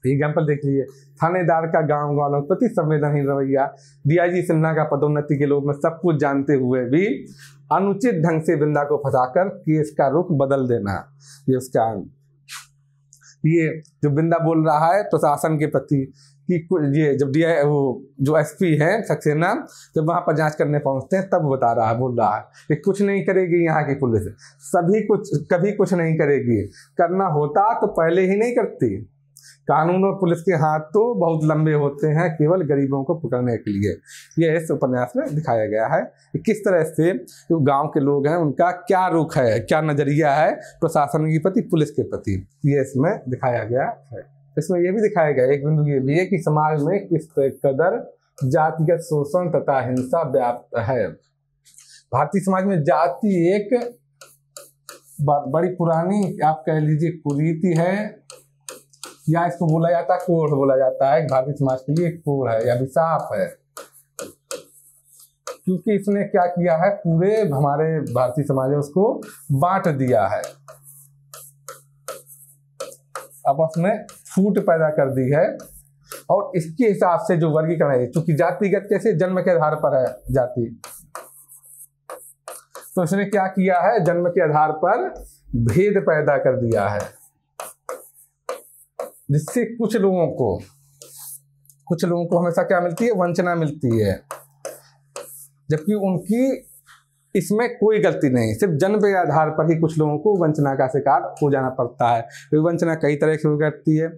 एग्जाम्पल देख लीजिए थानेदार का गांव वालों प्रति संवेदनहीन रवैया डीआईजी सिन्हा का पदोन्नति के लोग में सब कुछ जानते हुए भी अनुचित ढंग से बिंदा को फंसाकर केस का रुख बदल देना ये उसका ये जो बिंदा बोल रहा है प्रशासन के प्रति कि ये जब डी आई वो जो एसपी है सक्सेना जब वहाँ पर जांच करने पहुँचते हैं तब बता रहा है बोल रहा है कि कुछ नहीं करेगी यहाँ की पुलिस सभी कुछ कभी कुछ नहीं करेगी करना होता तो पहले ही नहीं करती कानून और पुलिस के हाथ तो बहुत लंबे होते हैं केवल गरीबों को पकड़ने के लिए यह इस उपन्यास में दिखाया गया है कि किस तरह से जो गांव के लोग हैं उनका क्या रुख है क्या नज़रिया है प्रशासन के प्रति पुलिस के प्रति ये इसमें दिखाया गया है इसमें यह भी दिखाया गया एक बिंदु ये भी है कि समाज में इस कदर जातिगत शोषण तथा हिंसा व्याप्त है भारतीय समाज में जाति एक बड़ी पुरानी आप कह लीजिए कुरीति है या इसको बोला जाता है कोढ़ बोला जाता है भारतीय समाज के लिए कोढ़ है या विशाप है क्योंकि इसने क्या किया है पूरे हमारे भारतीय समाज में उसको बांट दिया है आपस में फूट पैदा कर दी है और इसके हिसाब से जो वर्गीकरण है क्योंकि जातिगत कैसे जन्म के आधार पर है जाति तो इसने क्या किया है जन्म के आधार पर भेद पैदा कर दिया है जिससे कुछ लोगों को कुछ लोगों को हमेशा क्या मिलती है वंचना मिलती है जबकि उनकी इसमें कोई गलती नहीं सिर्फ जन्म के आधार पर ही कुछ लोगों को वंचना का शिकार हो जाना पड़ता है तो वंचना कई तरह से हो जाती है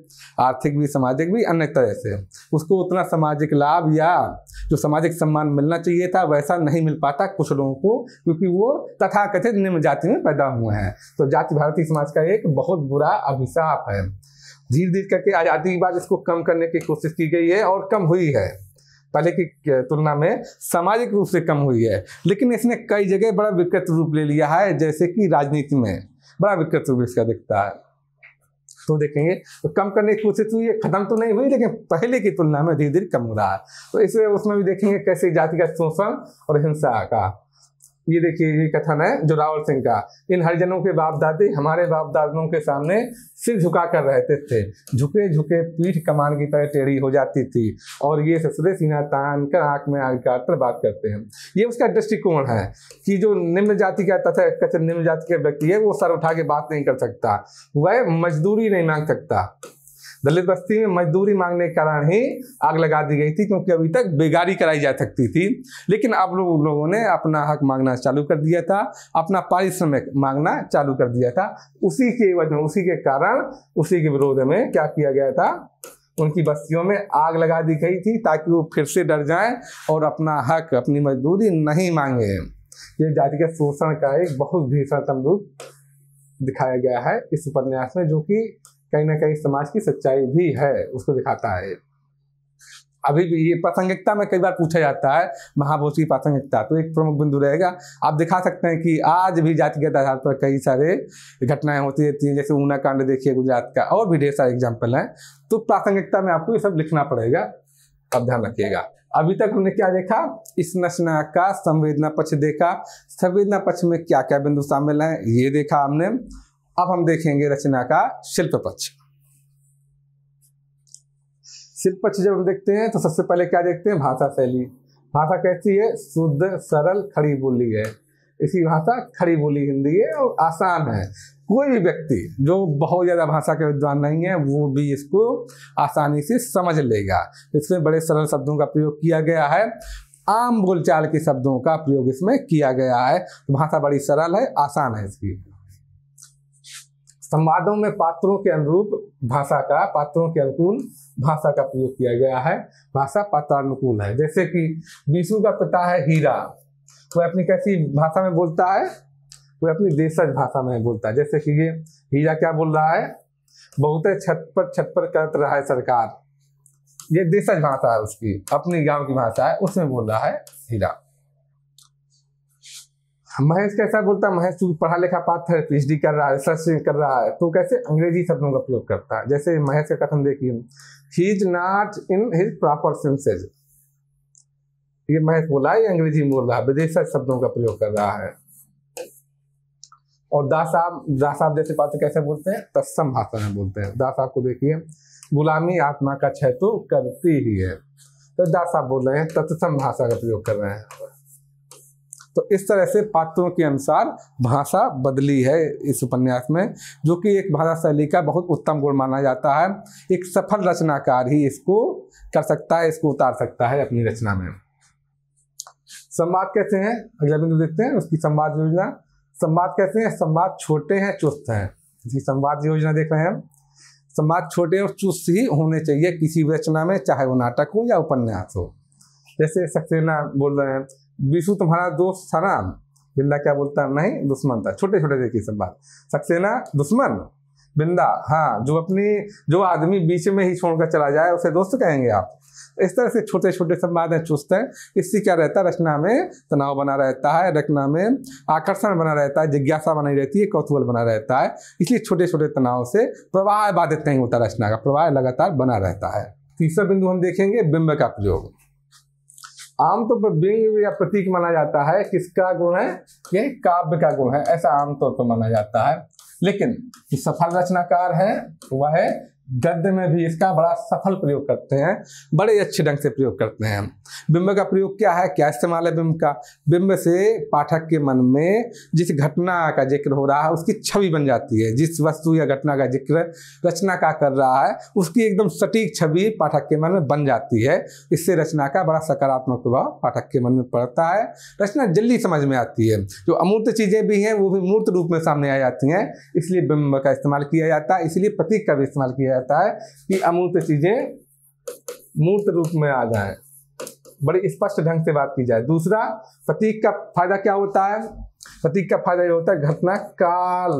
आर्थिक भी सामाजिक भी अन्य तरह से उसको उतना सामाजिक लाभ या जो सामाजिक सम्मान मिलना चाहिए था वैसा नहीं मिल पाता कुछ लोगों को क्योंकि वो तथाकथित निम्न जाति में पैदा हुए हैं तो जाति भारतीय समाज का एक बहुत बुरा अभिशाप है धीरे धीरे करके आजादी के बाद इसको कम करने की कोशिश की गई है और कम हुई है पहले की तुलना में सामाजिक रूप से कम हुई है लेकिन इसने कई जगह बड़ा विकृत रूप ले लिया है जैसे कि राजनीति में बड़ा विकृत रूप इसका दिखता है तो देखेंगे तो कम करने की कोशिश हुई है खत्म तो नहीं हुई लेकिन पहले की तुलना में धीरे धीरे कम हो रहा है तो इसलिए उसमें भी देखेंगे कैसे जातिगत शोषण और हिंसा का ये देखिए ये कथन है जोरावर सिंह का इन हरिजनों के बाप दादी हमारे बाप दादों के सामने सिर झुका कर रहते थे झुके झुके पीठ कमान की तरह टेढ़ी हो जाती थी और ये ससुरे सीना तान कर आंख में आग काट कर बात करते हैं ये उसका दृष्टिकोण है कि जो निम्न जाति का तथा कथित निम्न जाति का व्यक्ति है वो सर उठा के बात नहीं कर सकता वह मजदूरी नहीं मांग सकता दलित बस्ती में मजदूरी मांगने के कारण ही आग लगा दी गई थी क्योंकि अभी तक बेगारी कराई जा सकती थी लेकिन अब लोग उन लोगों ने अपना हक मांगना चालू कर दिया था अपना पारिश्रमिक मांगना चालू कर दिया था उसी के वजह उसी के कारण उसी के विरोध में क्या किया गया था उनकी बस्तियों में आग लगा दी गई थी ताकि वो फिर से डर जाएं और अपना हक अपनी मजदूरी नहीं मांगे ये जाति के शोषण का एक बहुत भीषण रूप दिखाया गया है इस उपन्यास में जो कि कहीं ना कहीं समाज की सच्चाई भी है उसको दिखाता है अभी भी ये प्रासंगिकता में कई बार पूछा जाता है महाभोज की प्रासंगिकता तो एक प्रमुख बिंदु रहेगा आप दिखा सकते हैं कि आज भी जातिगत आधार पर कई सारे घटनाएं होती रहती हैं जैसे ऊना कांड देखिए गुजरात का और भी ढेर सारे एग्जाम्पल हैं तो प्रासंगिकता में आपको ये सब लिखना पड़ेगा अब ध्यान रखिएगा अभी तक हमने क्या देखा इस रचना का संवेदना पक्ष देखा संवेदना पक्ष में क्या क्या बिंदु शामिल हैं ये देखा हमने अब हम देखेंगे रचना का शिल्प पक्ष शिल्प पक्ष जब हम देखते हैं तो सबसे पहले क्या देखते हैं भाषा शैली भाषा कहती है शुद्ध सरल खड़ी बोली है इसी भाषा खड़ी बोली हिंदी है और आसान है कोई भी व्यक्ति जो बहुत ज़्यादा भाषा के विद्वान नहीं है वो भी इसको आसानी से समझ लेगा इसमें बड़े सरल शब्दों का प्रयोग किया गया है आम बोलचाल के शब्दों का प्रयोग इसमें किया गया है भाषा बड़ी सरल है आसान है इसकी संवादों में पात्रों के अनुरूप भाषा का पात्रों के अनुकूल भाषा का प्रयोग किया गया है भाषा पात्रानुकूल है जैसे कि विष्णु का पिता है हीरा वह अपनी कैसी भाषा में बोलता है वह अपनी देशज भाषा में बोलता है जैसे कि ये हीरा क्या बोल रहा है बहुत छत पर करत रहा है सरकार ये देशज भाषा है उसकी अपने गांव की भाषा है उसमें बोल रहा है हीरा महेश कैसा बोलता है महेश तू पढ़ा लिखा पात्र है पीएचडी कर रहा है रिसर्च कर रहा है तो कैसे अंग्रेजी शब्दों का प्रयोग करता है जैसे महेश का कथन देखिए he is not in his proper senses ये महेश बोला है अंग्रेजी में बोल रहा है विदेश शब्दों का प्रयोग कर रहा है और दास साहब दास साहब जैसे पात्र कैसे बोलते हैं तत्सम भाषा में बोलते हैं दास साहब को देखिए गुलामी आत्मा का छह तो करती ही है तो दास साहब बोल रहे हैं तत्सम भाषा का प्रयोग कर रहे हैं तो इस तरह से पात्रों के अनुसार भाषा बदली है इस उपन्यास में जो कि एक भाषा शैली का बहुत उत्तम गुण माना जाता है एक सफल रचनाकार ही इसको कर सकता है इसको उतार सकता है अपनी रचना में संवाद कैसे हैं अगला बिंदु देखते हैं उसकी संवाद योजना संवाद कैसे हैं संवाद छोटे हैं चुस्त हैं इसकी संवाद योजना देख रहे हैं संवाद छोटे और चुस्त ही होने चाहिए किसी भी रचना में चाहे वो नाटक हो या उपन्यास हो जैसे सक्सेना बोल रहे हैं विशु तुम्हारा दोस्त था ना बिंदा क्या बोलता है नहीं दुश्मन था छोटे छोटे देखिए सब बात सक्सेना दुश्मन बिंदा हाँ जो अपनी जो आदमी बीच में ही छोड़कर चला जाए उसे दोस्त कहेंगे आप इस तरह से छोटे छोटे संवाद हैं चुस्त हैं इससे क्या रहता है रचना में तनाव बना रहता है रचना में आकर्षण बना रहता है जिज्ञासा बनी रहती है कौतूहल बना रहता है इसलिए छोटे छोटे तनाव से प्रवाह बाधित नहीं होता रचना का प्रवाह लगातार बना रहता है तीसरा बिंदु हम देखेंगे बिंब का प्रयोग आमतौर पर बिंग या प्रतीक माना जाता है किसका गुण है ये काव्य का गुण है ऐसा आमतौर पर माना जाता है लेकिन सफल रचनाकार है वह है गद्य में भी इसका बड़ा सफल प्रयोग करते हैं बड़े अच्छे ढंग से प्रयोग करते हैं बिंब का प्रयोग क्या है क्या इस्तेमाल है बिंब का बिंब से पाठक के मन में जिस घटना का जिक्र हो रहा है उसकी छवि बन जाती है जिस वस्तु या घटना का जिक्र रचना का कर रहा है उसकी एकदम सटीक छवि पाठक के मन में बन जाती है इससे रचना का बड़ा सकारात्मक प्रभाव पाठक के मन में पड़ता है रचना जल्दी समझ में आती है जो अमूर्त चीज़ें भी हैं वो भी मूर्त रूप में सामने आ जाती हैं इसलिए बिंब का इस्तेमाल किया जाता है इसलिए प्रतीक का भी इस्तेमाल किया जाता है कि अमूर्त चीजें मूर्त रूप में आ जाए बड़ी स्पष्ट ढंग से बात की जाए दूसरा प्रतीक का फायदा क्या होता है प्रतीक का फायदा ये होता है घटना काल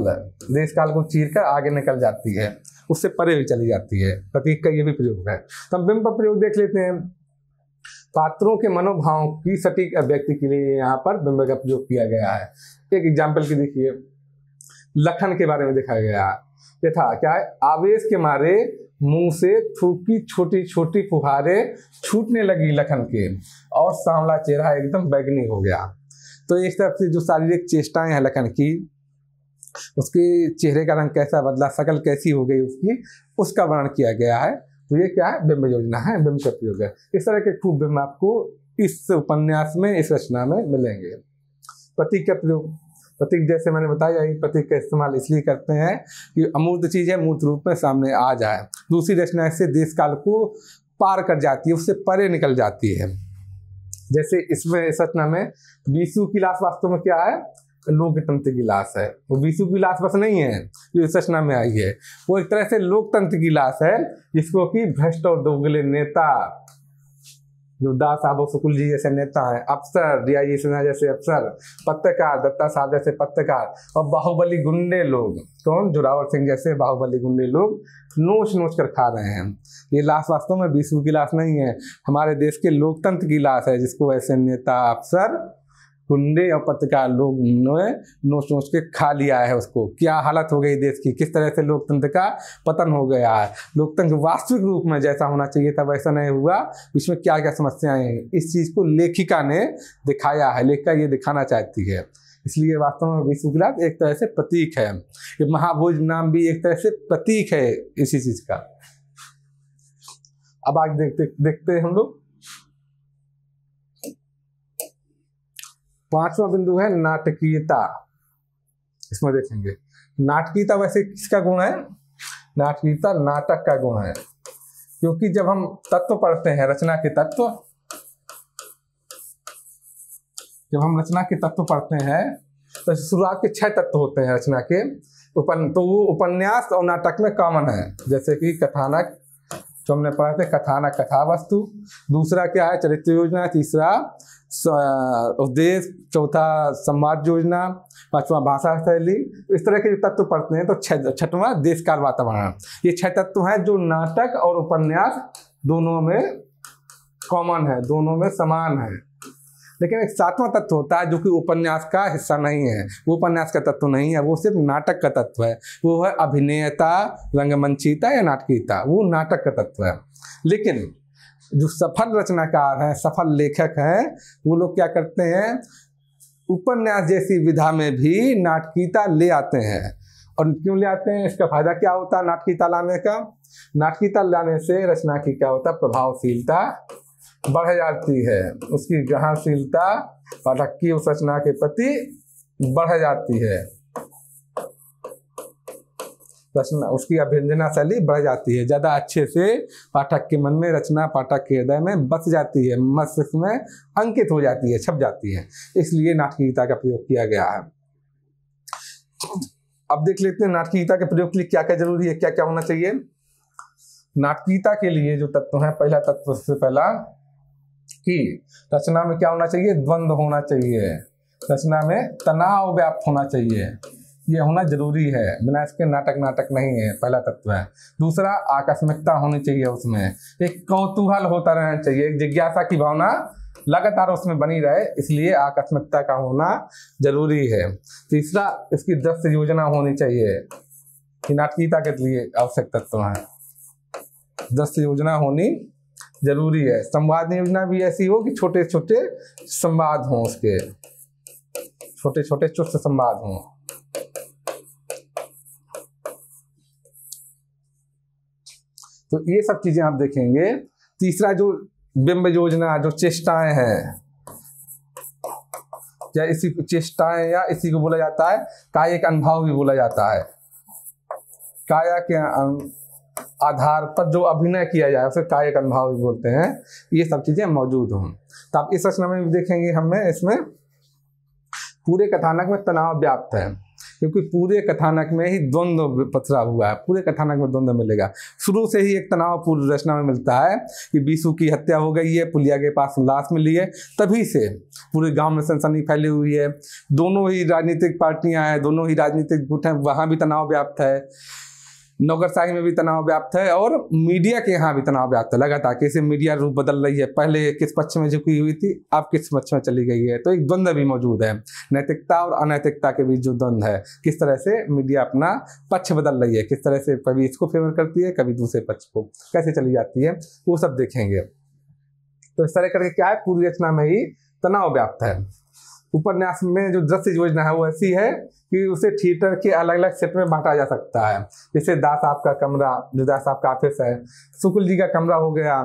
देश काल को चीर कर आगे निकल जाती है उससे परे भी चली जाती है प्रतीक का ये भी प्रयोग है तो हम बिंब प्रयोग देख लेते हैं पात्रों के मनोभाव की सटीक अभिव्यक्ति के लिए यहाँ पर बिंब का प्रयोग किया गया है एक एग्जाम्पल की देखिए लखन के बारे में देखा गया है यथा क्या है आवेश के मारे मुंह से थूकी छोटी छोटी फुहारे छूटने लगी लखन के और सांवला चेहरा एकदम बैगनी हो गया तो इस तरफ से जो शारीरिक चेष्टाएं हैं लखन की उसके चेहरे का रंग कैसा बदला शकल कैसी हो गई उसकी उसका वर्णन किया गया है तो ये क्या है बिंब योजना है बिंब का प्रयोग है इस तरह के खूब बिंब आपको इस उपन्यास में इस रचना में मिलेंगे प्रतीक का प्रयोग प्रतीक जैसे मैंने बताया ही प्रतीक का इस्तेमाल इसलिए करते हैं कि अमूर्त चीज़ है मूर्त रूप में सामने आ जाए दूसरी रचना इससे देश काल को पार कर जाती है उससे परे निकल जाती है जैसे इसमें इस रचना में बीसू की लाश वास्तव में क्या है लोकतंत्र की लाश है वो बीसू की लाश बस नहीं है जो इस रचना में आई है वो एक तरह से लोकतंत्र की लाश है जिसको कि भ्रष्ट और दोगले नेता दास साहब सुकुल जी जैसे नेता हैं अफसर डी आई सिन्हा जैसे अफसर पत्रकार दत्ता साहब जैसे पत्रकार और बाहुबली गुंडे लोग कौन जोरावर सिंह जैसे बाहुबली गुंडे लोग नोच नोच कर खा रहे हैं ये लाश वास्तव में बीसवीं की लाश नहीं है हमारे देश के लोकतंत्र की लाश है जिसको ऐसे नेता अफसर टुंडे और पत्रकार लोग ने नोच नोच के खा लिया है उसको क्या हालत हो गई देश की किस तरह से लोकतंत्र का पतन हो गया है लोकतंत्र वास्तविक रूप में जैसा होना चाहिए था वैसा नहीं हुआ इसमें क्या क्या समस्याएं हैं इस चीज़ को लेखिका ने दिखाया है लेखिका ये दिखाना चाहती है इसलिए वास्तव में विश्व गुलाब एक तरह से प्रतीक है ये महाभोज नाम भी एक तरह से प्रतीक है इसी चीज़ का अब आगे देखते देखते हम लोग पांचवा बिंदु है नाटकीयता इसमें देखेंगे नाटकीयता वैसे किसका गुण है नाटकीयता नाटक का गुण है क्योंकि जब हम तत्व पढ़ते हैं रचना के तत्व जब हम रचना के तत्व पढ़ते हैं तो शुरुआत के छह तत्व होते हैं रचना के उपन तो वो उपन्यास और नाटक में कॉमन है जैसे कि कथानक जो हमने पढ़ा थे कथानक कथा वस्तु दूसरा क्या है चरित्र योजना तीसरा उद्देश्य चौथा संवाद योजना पांचवा भाषा शैली इस तरह के जो तत्व पढ़ते हैं तो छठवा देश का वातावरण ये छह तत्व हैं जो नाटक और उपन्यास दोनों में कॉमन है दोनों में समान है लेकिन एक सातवां तत्व होता है जो कि उपन्यास का हिस्सा नहीं है वो उपन्यास का तत्व नहीं है वो सिर्फ नाटक का तत्व है वो है अभिनेता रंगमंचिता या नाटकीयता वो नाटक का तत्व है लेकिन जो सफल रचनाकार हैं सफल लेखक हैं वो लोग क्या करते हैं उपन्यास जैसी विधा में भी नाटकीता ले आते हैं और क्यों ले आते हैं इसका फायदा क्या होता है नाटकीता लाने का नाटकीता लाने से रचना की क्या होता है प्रभावशीलता बढ़ जाती है उसकी ग्रहणशीलता पाठक की उस रचना के प्रति बढ़ जाती है रचना उसकी अभ्यंजना शैली बढ़ जाती है ज़्यादा अच्छे से पाठक के मन में रचना पाठक के हृदय में बस जाती है मस्तिष्क में अंकित हो जाती है छप जाती है इसलिए नाटकीयता का प्रयोग किया गया है अब देख लेते हैं नाटकीयता गीता के प्रयोग के लिए क्या क्या जरूरी है क्या क्या होना चाहिए नाटकीयता के लिए जो तत्व है पहला तत्व सबसे पहला कि रचना में क्या होना चाहिए द्वंद्व होना चाहिए रचना में तनाव व्याप्त होना चाहिए ये होना जरूरी है बिना इसके नाटक नाटक नहीं है पहला तत्व है दूसरा आकस्मिकता होनी चाहिए उसमें एक कौतूहल होता रहना चाहिए एक जिज्ञासा की भावना लगातार उसमें बनी रहे इसलिए आकस्मिकता का होना जरूरी है तीसरा इसकी दृश्य योजना होनी चाहिए कि नाटकीयता के लिए आवश्यक तत्व है दृश्य योजना होनी जरूरी है संवाद योजना भी ऐसी हो कि छोटे छोटे संवाद हों उसके छोटे छोटे चुस्त संवाद हों तो ये सब चीजें आप देखेंगे तीसरा जो बिंब योजना जो चेष्टाएं हैं या इसी को चेष्टाएं या इसी को बोला जाता है काय का अनुभव भी बोला जाता है काया के अं, आधार पर जो अभिनय किया जाए उसे काय का अनुभव भी बोलते हैं ये सब चीजें मौजूद हों तो आप इस रचना में भी देखेंगे हमें इसमें पूरे कथानक में तनाव व्याप्त है क्योंकि पूरे कथानक में ही द्वंद्व पथरा हुआ है पूरे कथानक में द्वंद्व मिलेगा शुरू से ही एक तनाव पूर्व रचना में मिलता है कि बीसू की हत्या हो गई है पुलिया के पास लाश मिली है तभी से पूरे गाँव में सनसनी फैली हुई है दोनों ही राजनीतिक पार्टियां हैं दोनों ही राजनीतिक गुट हैं वहाँ भी तनाव व्याप्त है नौकरशाही में भी तनाव व्याप्त है और मीडिया के यहाँ भी तनाव व्याप्त है लगातार कैसे मीडिया रूप बदल रही है पहले किस पक्ष में झुकी हुई थी अब किस पक्ष में चली गई है तो एक द्वंद्व भी मौजूद है नैतिकता और अनैतिकता के बीच जो द्वंद्व है किस तरह से मीडिया अपना पक्ष बदल रही है किस तरह से कभी इसको फेवर करती है कभी दूसरे पक्ष को कैसे चली जाती है वो सब देखेंगे तो इस तरह करके क्या है पूरी रचना में ही तनाव व्याप्त है उपन्यास में जो दृश्य योजना है वो ऐसी है कि उसे थिएटर के अलग अलग सेट में बांटा जा सकता है जैसे दास आपका कमरा जो दास आपका ऑफिस है शुक्ल जी का कमरा हो गया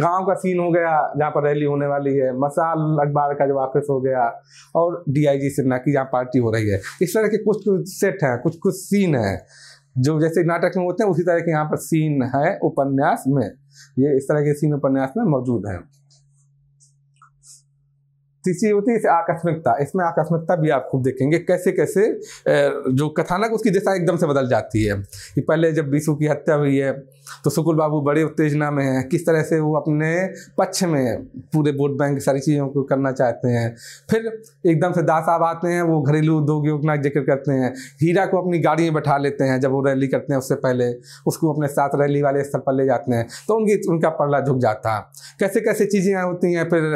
गांव का सीन हो गया जहाँ पर रैली होने वाली है मसाल अखबार का जो ऑफिस हो गया और डीआईजी सिन्हा की जहाँ पार्टी हो रही है इस तरह के कुछ कुछ सेट हैं कुछ कुछ सीन हैं जो जैसे नाटक में होते हैं उसी तरह के यहाँ पर सीन है उपन्यास में ये इस तरह के सीन उपन्यास में मौजूद हैं तीसरी होती है आकस्मिकता इसमें आकस्मिकता भी आप खूब देखेंगे कैसे कैसे जो कथानक उसकी दिशा एकदम से बदल जाती है कि पहले जब बीसू की हत्या हुई है तो सुकुल बाबू बड़े उत्तेजना में है किस तरह से वो अपने पक्ष में पूरे वोट बैंक सारी चीज़ों को करना चाहते हैं फिर एकदम से दास साहब आते हैं वो घरेलू उद्योग योजना जिक्र करते हैं हीरा को अपनी गाड़ी में बैठा लेते हैं जब वो रैली करते हैं उससे पहले उसको अपने साथ रैली वाले स्थल पर ले जाते हैं तो उनकी उनका पड़ला झुक जाता कैसे कैसे चीज़ें होती हैं फिर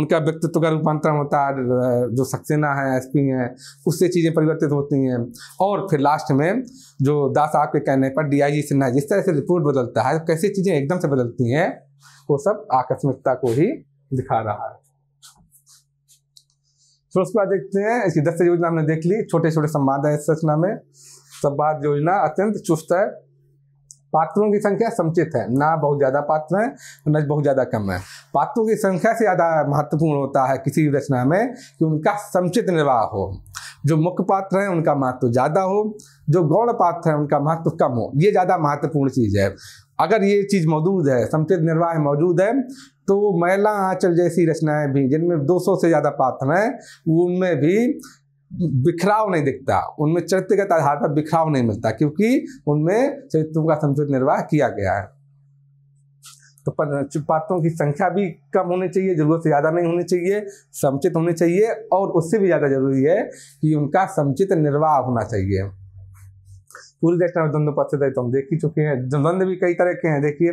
उनका व्यक्तित्व तो का रूपांतरण होता है जो सक्सेना है एस पी हैं उससे चीज़ें परिवर्तित होती हैं और फिर लास्ट में जो दास साहब के कहने पर डी आई सिन्हा जिस तरह से रिपोर्ट बदलता है कैसे चीज़ें एकदम से बदलती हैं वो सब आकस्मिकता को ही दिखा रहा है फिर तो उसके बाद देखते हैं इसकी दस योजना हमने देख ली छोटे छोटे संवाद है इस रचना में सब बात योजना अत्यंत चुस्त है पात्रों की संख्या समुचित है ना बहुत ज़्यादा पात्र है न बहुत ज़्यादा कम है पात्रों की संख्या से ज़्यादा महत्वपूर्ण होता है किसी भी रचना में कि उनका समुचित निर्वाह हो जो मुख्य पात्र हैं उनका महत्व ज़्यादा हो जो गौण पात्र हैं उनका महत्व कम हो ये ज़्यादा महत्वपूर्ण चीज़ है अगर ये चीज़ मौजूद है समुचित निर्वाह मौजूद है तो महिला आंचल जैसी रचनाएं भी जिनमें 200 से ज़्यादा पात्र हैं उनमें भी बिखराव नहीं दिखता उनमें चरित्रगत आधार पर बिखराव नहीं मिलता क्योंकि उनमें चरित्रों का समुचित निर्वाह किया गया है तो पात्रों की संख्या भी कम होनी चाहिए जरूरत से ज़्यादा नहीं होनी चाहिए समुचित होनी चाहिए और उससे भी ज़्यादा जरूरी है कि उनका समुचित निर्वाह होना चाहिए पूरी दृष्टि में द्वंद्व उपस्थित है तो हम देख ही चुके हैं द्वंद्व भी कई तरह के हैं देखिए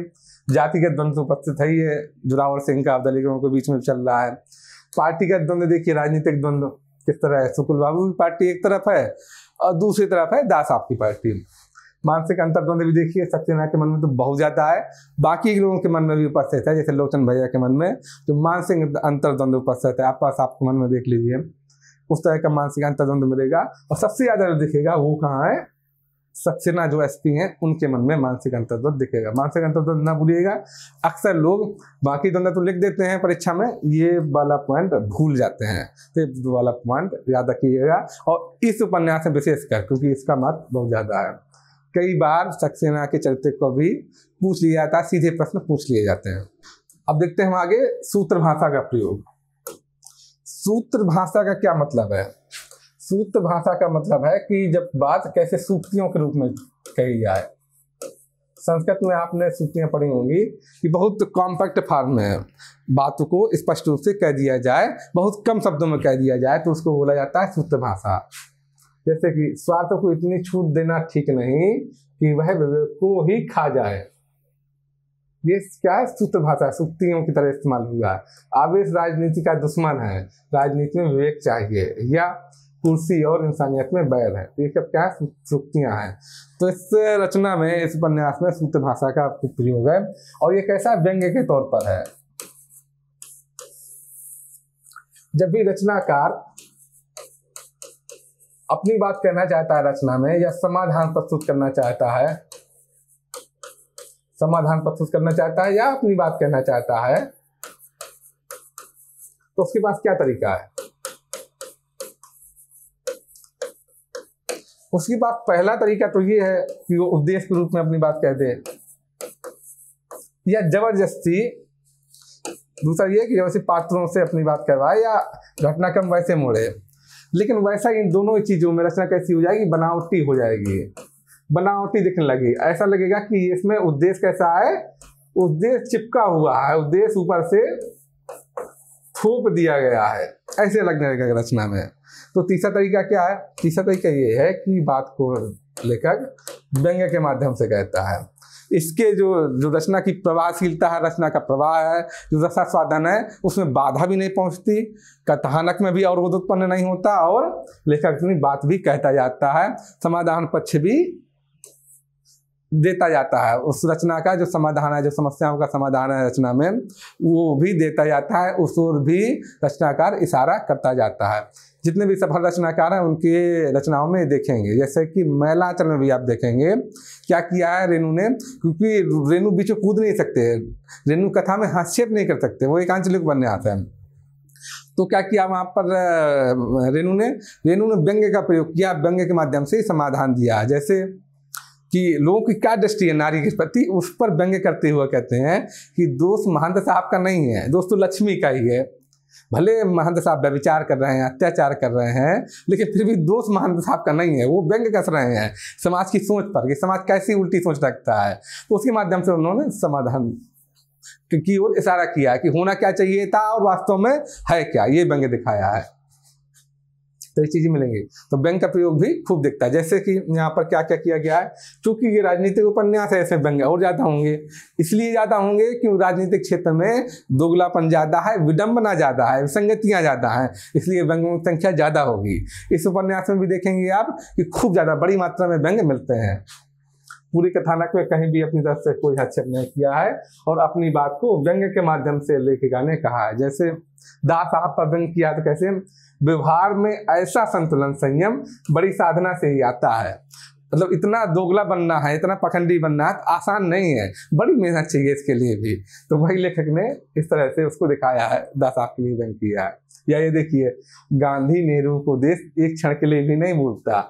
जातिगत द्वंद्व उपस्थित है ये जोरावर सिंह का दलितों के बीच में चल रहा है पार्टीगत द्वंद्व देखिए राजनीतिक द्वंद्व किस तरह है सुकुल बाबू की पार्टी एक तरफ है और दूसरी तरफ है दास आपकी पार्टी मानसिक अंतर्द्वंद भी देखिए सक्सेना के मन में तो बहुत ज्यादा है बाकी लोगों के मन में भी उपस्थित है जैसे लोचन भैया के मन में जो मानसिक अंतर्द्वंद उपस्थित है आप पास आपके मन में देख लीजिए उस तरह का मानसिक अंतर्द्वंद मिलेगा और सबसे ज्यादा दिखेगा वो कहाँ है सक्सेना जो एसपी हैं उनके मन में मानसिक अंतर्द्वंद दिखेगा मानसिक अंतर्द्वंद ना भूलिएगा अक्सर लोग बाकी द्वंद्व तो, तो लिख देते हैं परीक्षा में ये वाला पॉइंट भूल जाते हैं तो वाला पॉइंट याद रखिएगा और इस उपन्यास में विशेषकर क्योंकि इसका महत्व बहुत ज़्यादा है कई बार सक्सेना के चरित्र को भी पूछ लिया जाता है सीधे प्रश्न पूछ लिए जाते हैं अब देखते हैं हम आगे सूत्र भाषा का प्रयोग सूत्र भाषा का क्या मतलब है सूत भाषा का मतलब है कि जब बात कैसे सूक्तियों के रूप में कही जाए संस्कृत में आपने सूक्तियाँ पढ़ी होंगी कि बहुत कॉम्पैक्ट फॉर्म में बात को स्पष्ट रूप से कह दिया जाए बहुत कम शब्दों में कह दिया जाए तो उसको बोला जाता है सूक्त भाषा जैसे कि स्वार्थ को इतनी छूट देना ठीक नहीं कि वह विवेक को ही खा जाए ये क्या है सूत्र भाषा सूक्तियों की तरह इस्तेमाल हुआ है आवेश राजनीति का दुश्मन है राजनीति में विवेक चाहिए या कुर्सी और इंसानियत में बैर है तो ये सब क्या सुक्तियाँ हैं तो इस रचना में इस उपन्यास में सूत्र भाषा का प्रयोग है और ये कैसा व्यंग्य के तौर पर है जब भी रचनाकार अपनी बात कहना चाहता है रचना में या समाधान प्रस्तुत करना चाहता है समाधान प्रस्तुत करना चाहता है या अपनी बात कहना चाहता है तो उसके पास क्या तरीका है उसकी बात पहला तरीका तो ये है कि वो उपदेश के रूप में अपनी बात कह दे या जबरदस्ती दूसरा ये कि जबरदस्ती पात्रों से अपनी बात करवाए या घटनाक्रम वैसे मोड़े लेकिन वैसा इन दोनों चीज़ों में रचना कैसी हो जाएगी बनावटी हो जाएगी बनावटी दिखने लगी ऐसा लगेगा कि इसमें उद्देश्य कैसा है उद्देश्य चिपका हुआ है उद्देश्य ऊपर से थोप दिया गया है ऐसे लगने लगेगा रचना में तो तीसरा तरीका क्या है तीसरा तरीका ये है कि बात को लेखक व्यंग्य के माध्यम से कहता है इसके जो जो रचना की प्रवाहशीलता है रचना का प्रवाह है जो रसा स्वादन है उसमें बाधा भी नहीं पहुंचती कथानक में भी अवरोध उत्पन्न नहीं होता और लेखक अपनी बात भी कहता जाता है समाधान पक्ष भी देता जाता है उस रचना का जो समाधान है जो समस्याओं का समाधान है रचना में वो भी देता जाता है उस ओर भी रचनाकार इशारा करता जाता है जितने भी सफल रचनाकार हैं उनके रचनाओं में देखेंगे जैसे कि मैलाचल में भी आप देखेंगे क्या किया है रेणु ने क्योंकि रेणु बीच में कूद नहीं सकते रेणु कथा में हस्तक्षेप नहीं कर सकते वो एक आंचलिक बनने आते हैं तो क्या किया वहाँ पर रेणु ने रेणु ने व्यंग्य का प्रयोग किया व्यंग्य के माध्यम से समाधान दिया जैसे कि लोगों की क्या दृष्टि है नारी के प्रति उस पर व्यंग्य करते हुए कहते हैं कि दोष महानंद साहब का नहीं है दोस्त तो लक्ष्मी का ही है भले महानंद साहब व्यविचार कर रहे हैं अत्याचार कर रहे हैं लेकिन फिर भी दोष महानंद साहब का नहीं है वो व्यंग कस रहे हैं समाज की सोच पर कि समाज कैसी उल्टी सोच रखता है तो उसके माध्यम से उन्होंने समाधान की ओर इशारा किया कि होना क्या चाहिए था और वास्तव में है क्या ये व्यंग दिखाया है तो ये चीज़ें मिलेंगी तो बैंक का प्रयोग भी खूब दिखता है जैसे कि यहाँ पर क्या क्या किया गया है चूंकि ये राजनीतिक उपन्यास है ऐसे बैंक और ज़्यादा होंगे इसलिए ज़्यादा होंगे क्यों राजनीतिक क्षेत्र में दोगलापन ज़्यादा है विडंबना ज़्यादा है विसंगतियाँ ज़्यादा है इसलिए बैंकों की संख्या ज़्यादा होगी इस उपन्यास में भी देखेंगे आप कि खूब ज़्यादा बड़ी मात्रा में बैंक मिलते हैं पूरी कथानक में कहीं भी अपनी तरफ से कोई हस्तक्षेप नहीं किया है और अपनी बात को व्यंग के माध्यम से लेखिका ने कहा है जैसे दास आप पर व्यंग किया तो कैसे व्यवहार में ऐसा संतुलन संयम बड़ी साधना से ही आता है मतलब इतना दोगला बनना है इतना पखंडी बनना है तो आसान नहीं है बड़ी मेहनत चाहिए इसके लिए भी तो वही लेखक ने इस तरह से उसको दिखाया है दास आपके निवेदन किया है या ये देखिए गांधी नेहरू को देश एक क्षण के लिए भी नहीं भूलता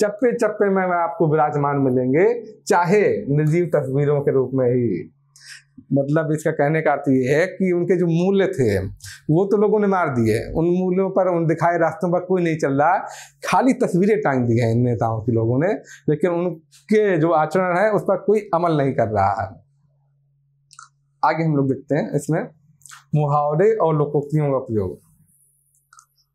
चप्पे चप्पे में आपको विराजमान मिलेंगे चाहे निर्जीव तस्वीरों के रूप में ही मतलब इसका कहने का अर्थ ये है कि उनके जो मूल्य थे वो तो लोगों ने मार दिए उन मूल्यों पर उन दिखाए रास्तों पर कोई नहीं चल रहा खाली तस्वीरें टांग दी हैं इन नेताओं की लोगों ने लेकिन उनके जो आचरण है उस पर कोई अमल नहीं कर रहा है आगे हम लोग देखते हैं इसमें मुहावरे और लोकोक्तियों का प्रयोग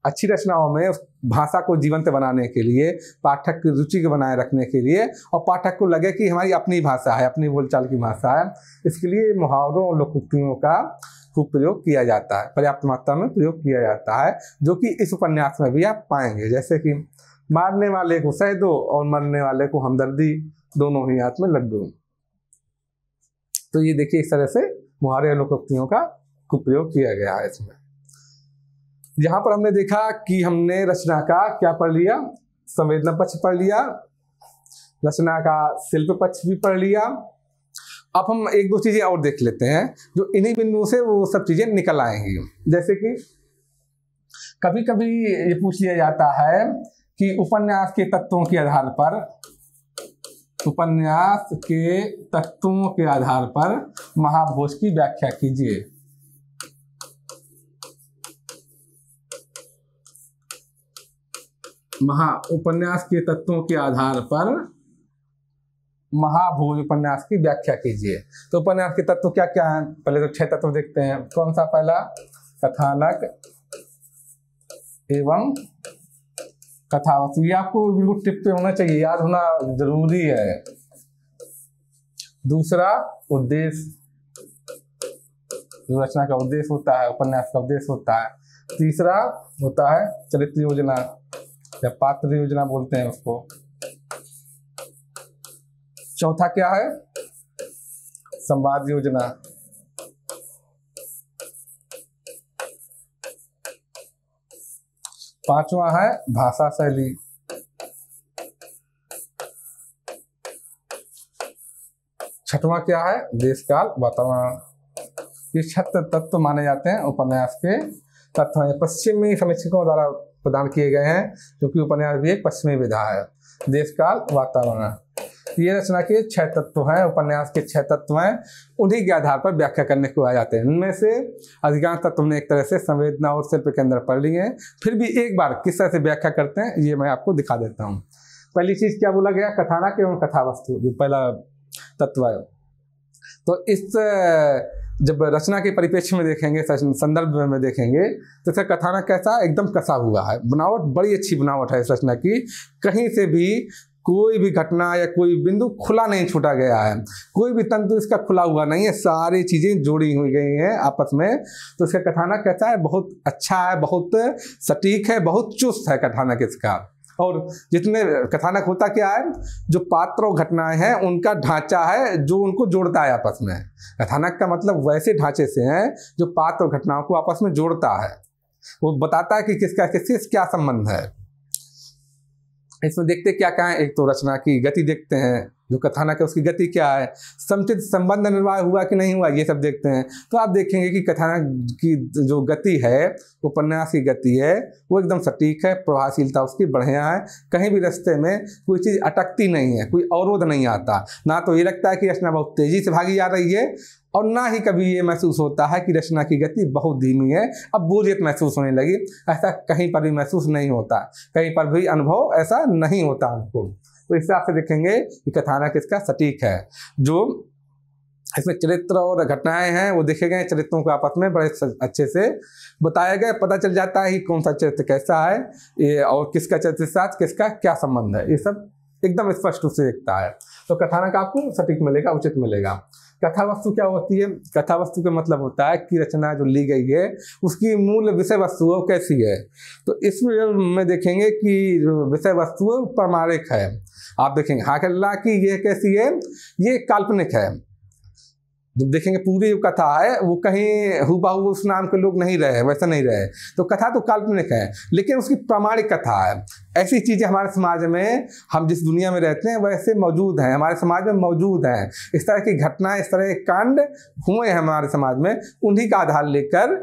अच्छी रचनाओं में भाषा को जीवंत बनाने के लिए पाठक की रुचि को बनाए रखने के लिए और पाठक को लगे कि हमारी अपनी भाषा है अपनी बोलचाल की भाषा है इसके लिए मुहावरों और लोकोक्तियों का खूब प्रयोग किया जाता है पर्याप्त मात्रा में प्रयोग किया जाता है जो कि इस उपन्यास में भी आप पाएंगे जैसे कि मारने वाले को सह दो और मरने वाले को हमदर्दी दोनों ही हाथ में लग दो तो ये देखिए इस तरह से मुहारे लोकोक्तियों का प्रयोग किया गया है इसमें यहाँ पर हमने देखा कि हमने रचना का क्या पढ़ लिया संवेदना पक्ष पढ़ लिया रचना का शिल्प पक्ष भी पढ़ लिया अब हम एक दो चीजें और देख लेते हैं जो इन्हीं बिंदुओं से वो सब चीजें निकल आएंगी जैसे कि कभी कभी ये पूछ लिया जाता है कि उपन्यास के तत्वों के आधार पर उपन्यास के तत्वों के आधार पर महाभोज की व्याख्या कीजिए महा उपन्यास के तत्वों के आधार पर महाभोज उपन्यास की व्याख्या कीजिए तो उपन्यास के तत्व क्या क्या हैं पहले तो छह तत्व देखते हैं कौन सा पहला कथानक एवं कथावस्तु तो ये आपको बिल्कुल टिप पे होना चाहिए याद होना जरूरी है दूसरा उद्देश्य जो रचना का उद्देश्य होता है उपन्यास का उद्देश्य होता है तीसरा होता है चरित्र योजना या पात्र योजना बोलते हैं उसको चौथा क्या है संवाद योजना पांचवा है भाषा शैली छठवां क्या है देश काल वातावरण ये छत तत्व माने जाते हैं उपन्यास के तत्व पश्चिमी समीक्षकों द्वारा प्रदान किए गए हैं क्योंकि उपन्यास भी एक पश्चिमी विधा है देश काल वातावरण ये रचना के छह तत्व हैं उपन्यास के छह तत्व हैं उन्हीं के आधार पर व्याख्या करने को आ जाते हैं इनमें से अधिकांश तत्व ने एक तरह से संवेदना और शिल्प के अंदर पढ़ लिए हैं फिर भी एक बार किस तरह से व्याख्या करते हैं ये मैं आपको दिखा देता हूँ पहली चीज क्या बोला गया कथानक एवं कथा वस्तु जो पहला तत्व है तो इस जब रचना के परिप्रेक्ष्य में देखेंगे संदर्भ में देखेंगे तो इसका कथानक कैसा एकदम कसा हुआ है बनावट बड़ी अच्छी बनावट है इस रचना की कहीं से भी कोई भी घटना या कोई बिंदु खुला नहीं छूटा गया है कोई भी तंतु इसका खुला हुआ नहीं है सारी चीज़ें जोड़ी हुई गई हैं आपस में तो इसका कथानक कैसा है बहुत अच्छा है बहुत सटीक है बहुत चुस्त है कथानक इसका और जितने कथानक होता क्या है जो पात्र और घटनाएं हैं उनका ढांचा है जो उनको जोड़ता है आपस में कथानक का मतलब वैसे ढांचे से है जो पात्र और घटनाओं को आपस में जोड़ता है वो बताता है कि किसका किससे क्या संबंध है इसमें देखते क्या क्या है एक तो रचना की गति देखते हैं जो कथानक है उसकी गति क्या है समुचित संबंध निर्वाह हुआ कि नहीं हुआ ये सब देखते हैं तो आप देखेंगे कि कथानक की जो गति है उपन्यास की गति है वो एकदम सटीक है प्रभावशीलता उसकी बढ़िया है कहीं भी रास्ते में कोई चीज़ अटकती नहीं है कोई अवरोध नहीं आता ना तो ये लगता है कि रचना बहुत तेज़ी से भागी जा रही है और ना ही कभी ये महसूस होता है कि रचना की गति बहुत धीमी है अब बोझियत महसूस होने लगी ऐसा कहीं पर भी महसूस नहीं होता कहीं पर भी अनुभव ऐसा नहीं होता हमको तो इस हिसाब से देखेंगे कि कथाना किसका सटीक है जो इसमें चरित्र और घटनाएं हैं वो देखे गए चरित्रों को आपस में बड़े अच्छे से बताया गया पता चल जाता है कि कौन सा चरित्र कैसा है ये और किसका चरित्र साथ किसका क्या संबंध है ये सब एकदम स्पष्ट रूप से देखता है तो कथानक आपको सटीक मिलेगा उचित मिलेगा कथा वस्तु क्या होती है कथा वस्तु का मतलब होता है कि रचना जो ली गई है उसकी मूल विषय वस्तु वो कैसी है तो इसमें में देखेंगे कि विषय वस्तु प्रमाणिक है आप देखेंगे हाँ, कल्ला की यह कैसी है ये काल्पनिक है जब देखेंगे पूरी जो कथा है वो कहीं हु उस नाम के लोग नहीं रहे वैसा नहीं रहे तो कथा तो काल्पनिक है लेकिन उसकी प्रामाणिक कथा है ऐसी चीज़ें हमारे समाज में हम जिस दुनिया में रहते हैं वैसे मौजूद हैं हमारे समाज में मौजूद हैं इस तरह की घटनाएं इस तरह के कांड हुए हैं हमारे समाज में उन्हीं का आधार लेकर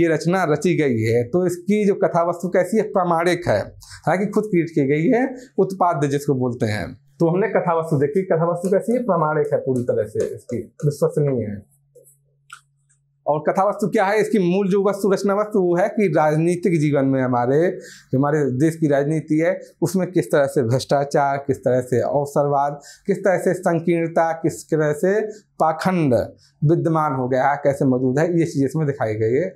ये रचना रची गई है तो इसकी जो कथा वस्तु कैसी है प्रामाणिक है हालांकि खुद क्रिएट की गई है उत्पाद जिसको बोलते हैं तो हमने कथा वस्तु देखी कथा वस्तु कैसी है प्रामाणिक है पूरी तरह से इसकी विश्वसनीय है और कथा वस्तु क्या है इसकी मूल जो वस्तु रचना वस्तु वो है कि राजनीतिक जीवन में हमारे जो हमारे देश की राजनीति है उसमें किस तरह से भ्रष्टाचार किस तरह से अवसरवाद किस तरह से संकीर्णता किस तरह से पाखंड विद्यमान हो गया है कैसे मौजूद है ये चीज़ इसमें दिखाई गई है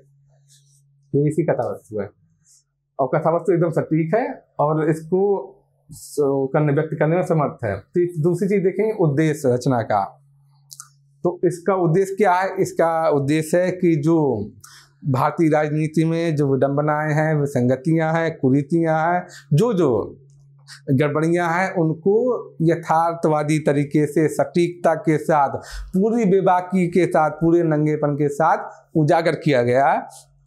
ये इसी कथा वस्तु है और कथा वस्तु एकदम सटीक है और इसको करने व्यक्त करने में समर्थ है दूसरी चीज़ देखें उद्देश्य रचना का तो इसका उद्देश्य क्या है इसका उद्देश्य है कि जो भारतीय राजनीति में जो विडम्बनाएं हैं विसंगतियां हैं कुरीतियां हैं जो जो गड़बड़ियां हैं उनको यथार्थवादी तरीके से सटीकता के साथ पूरी बेबाकी के साथ पूरे नंगेपन के साथ उजागर किया गया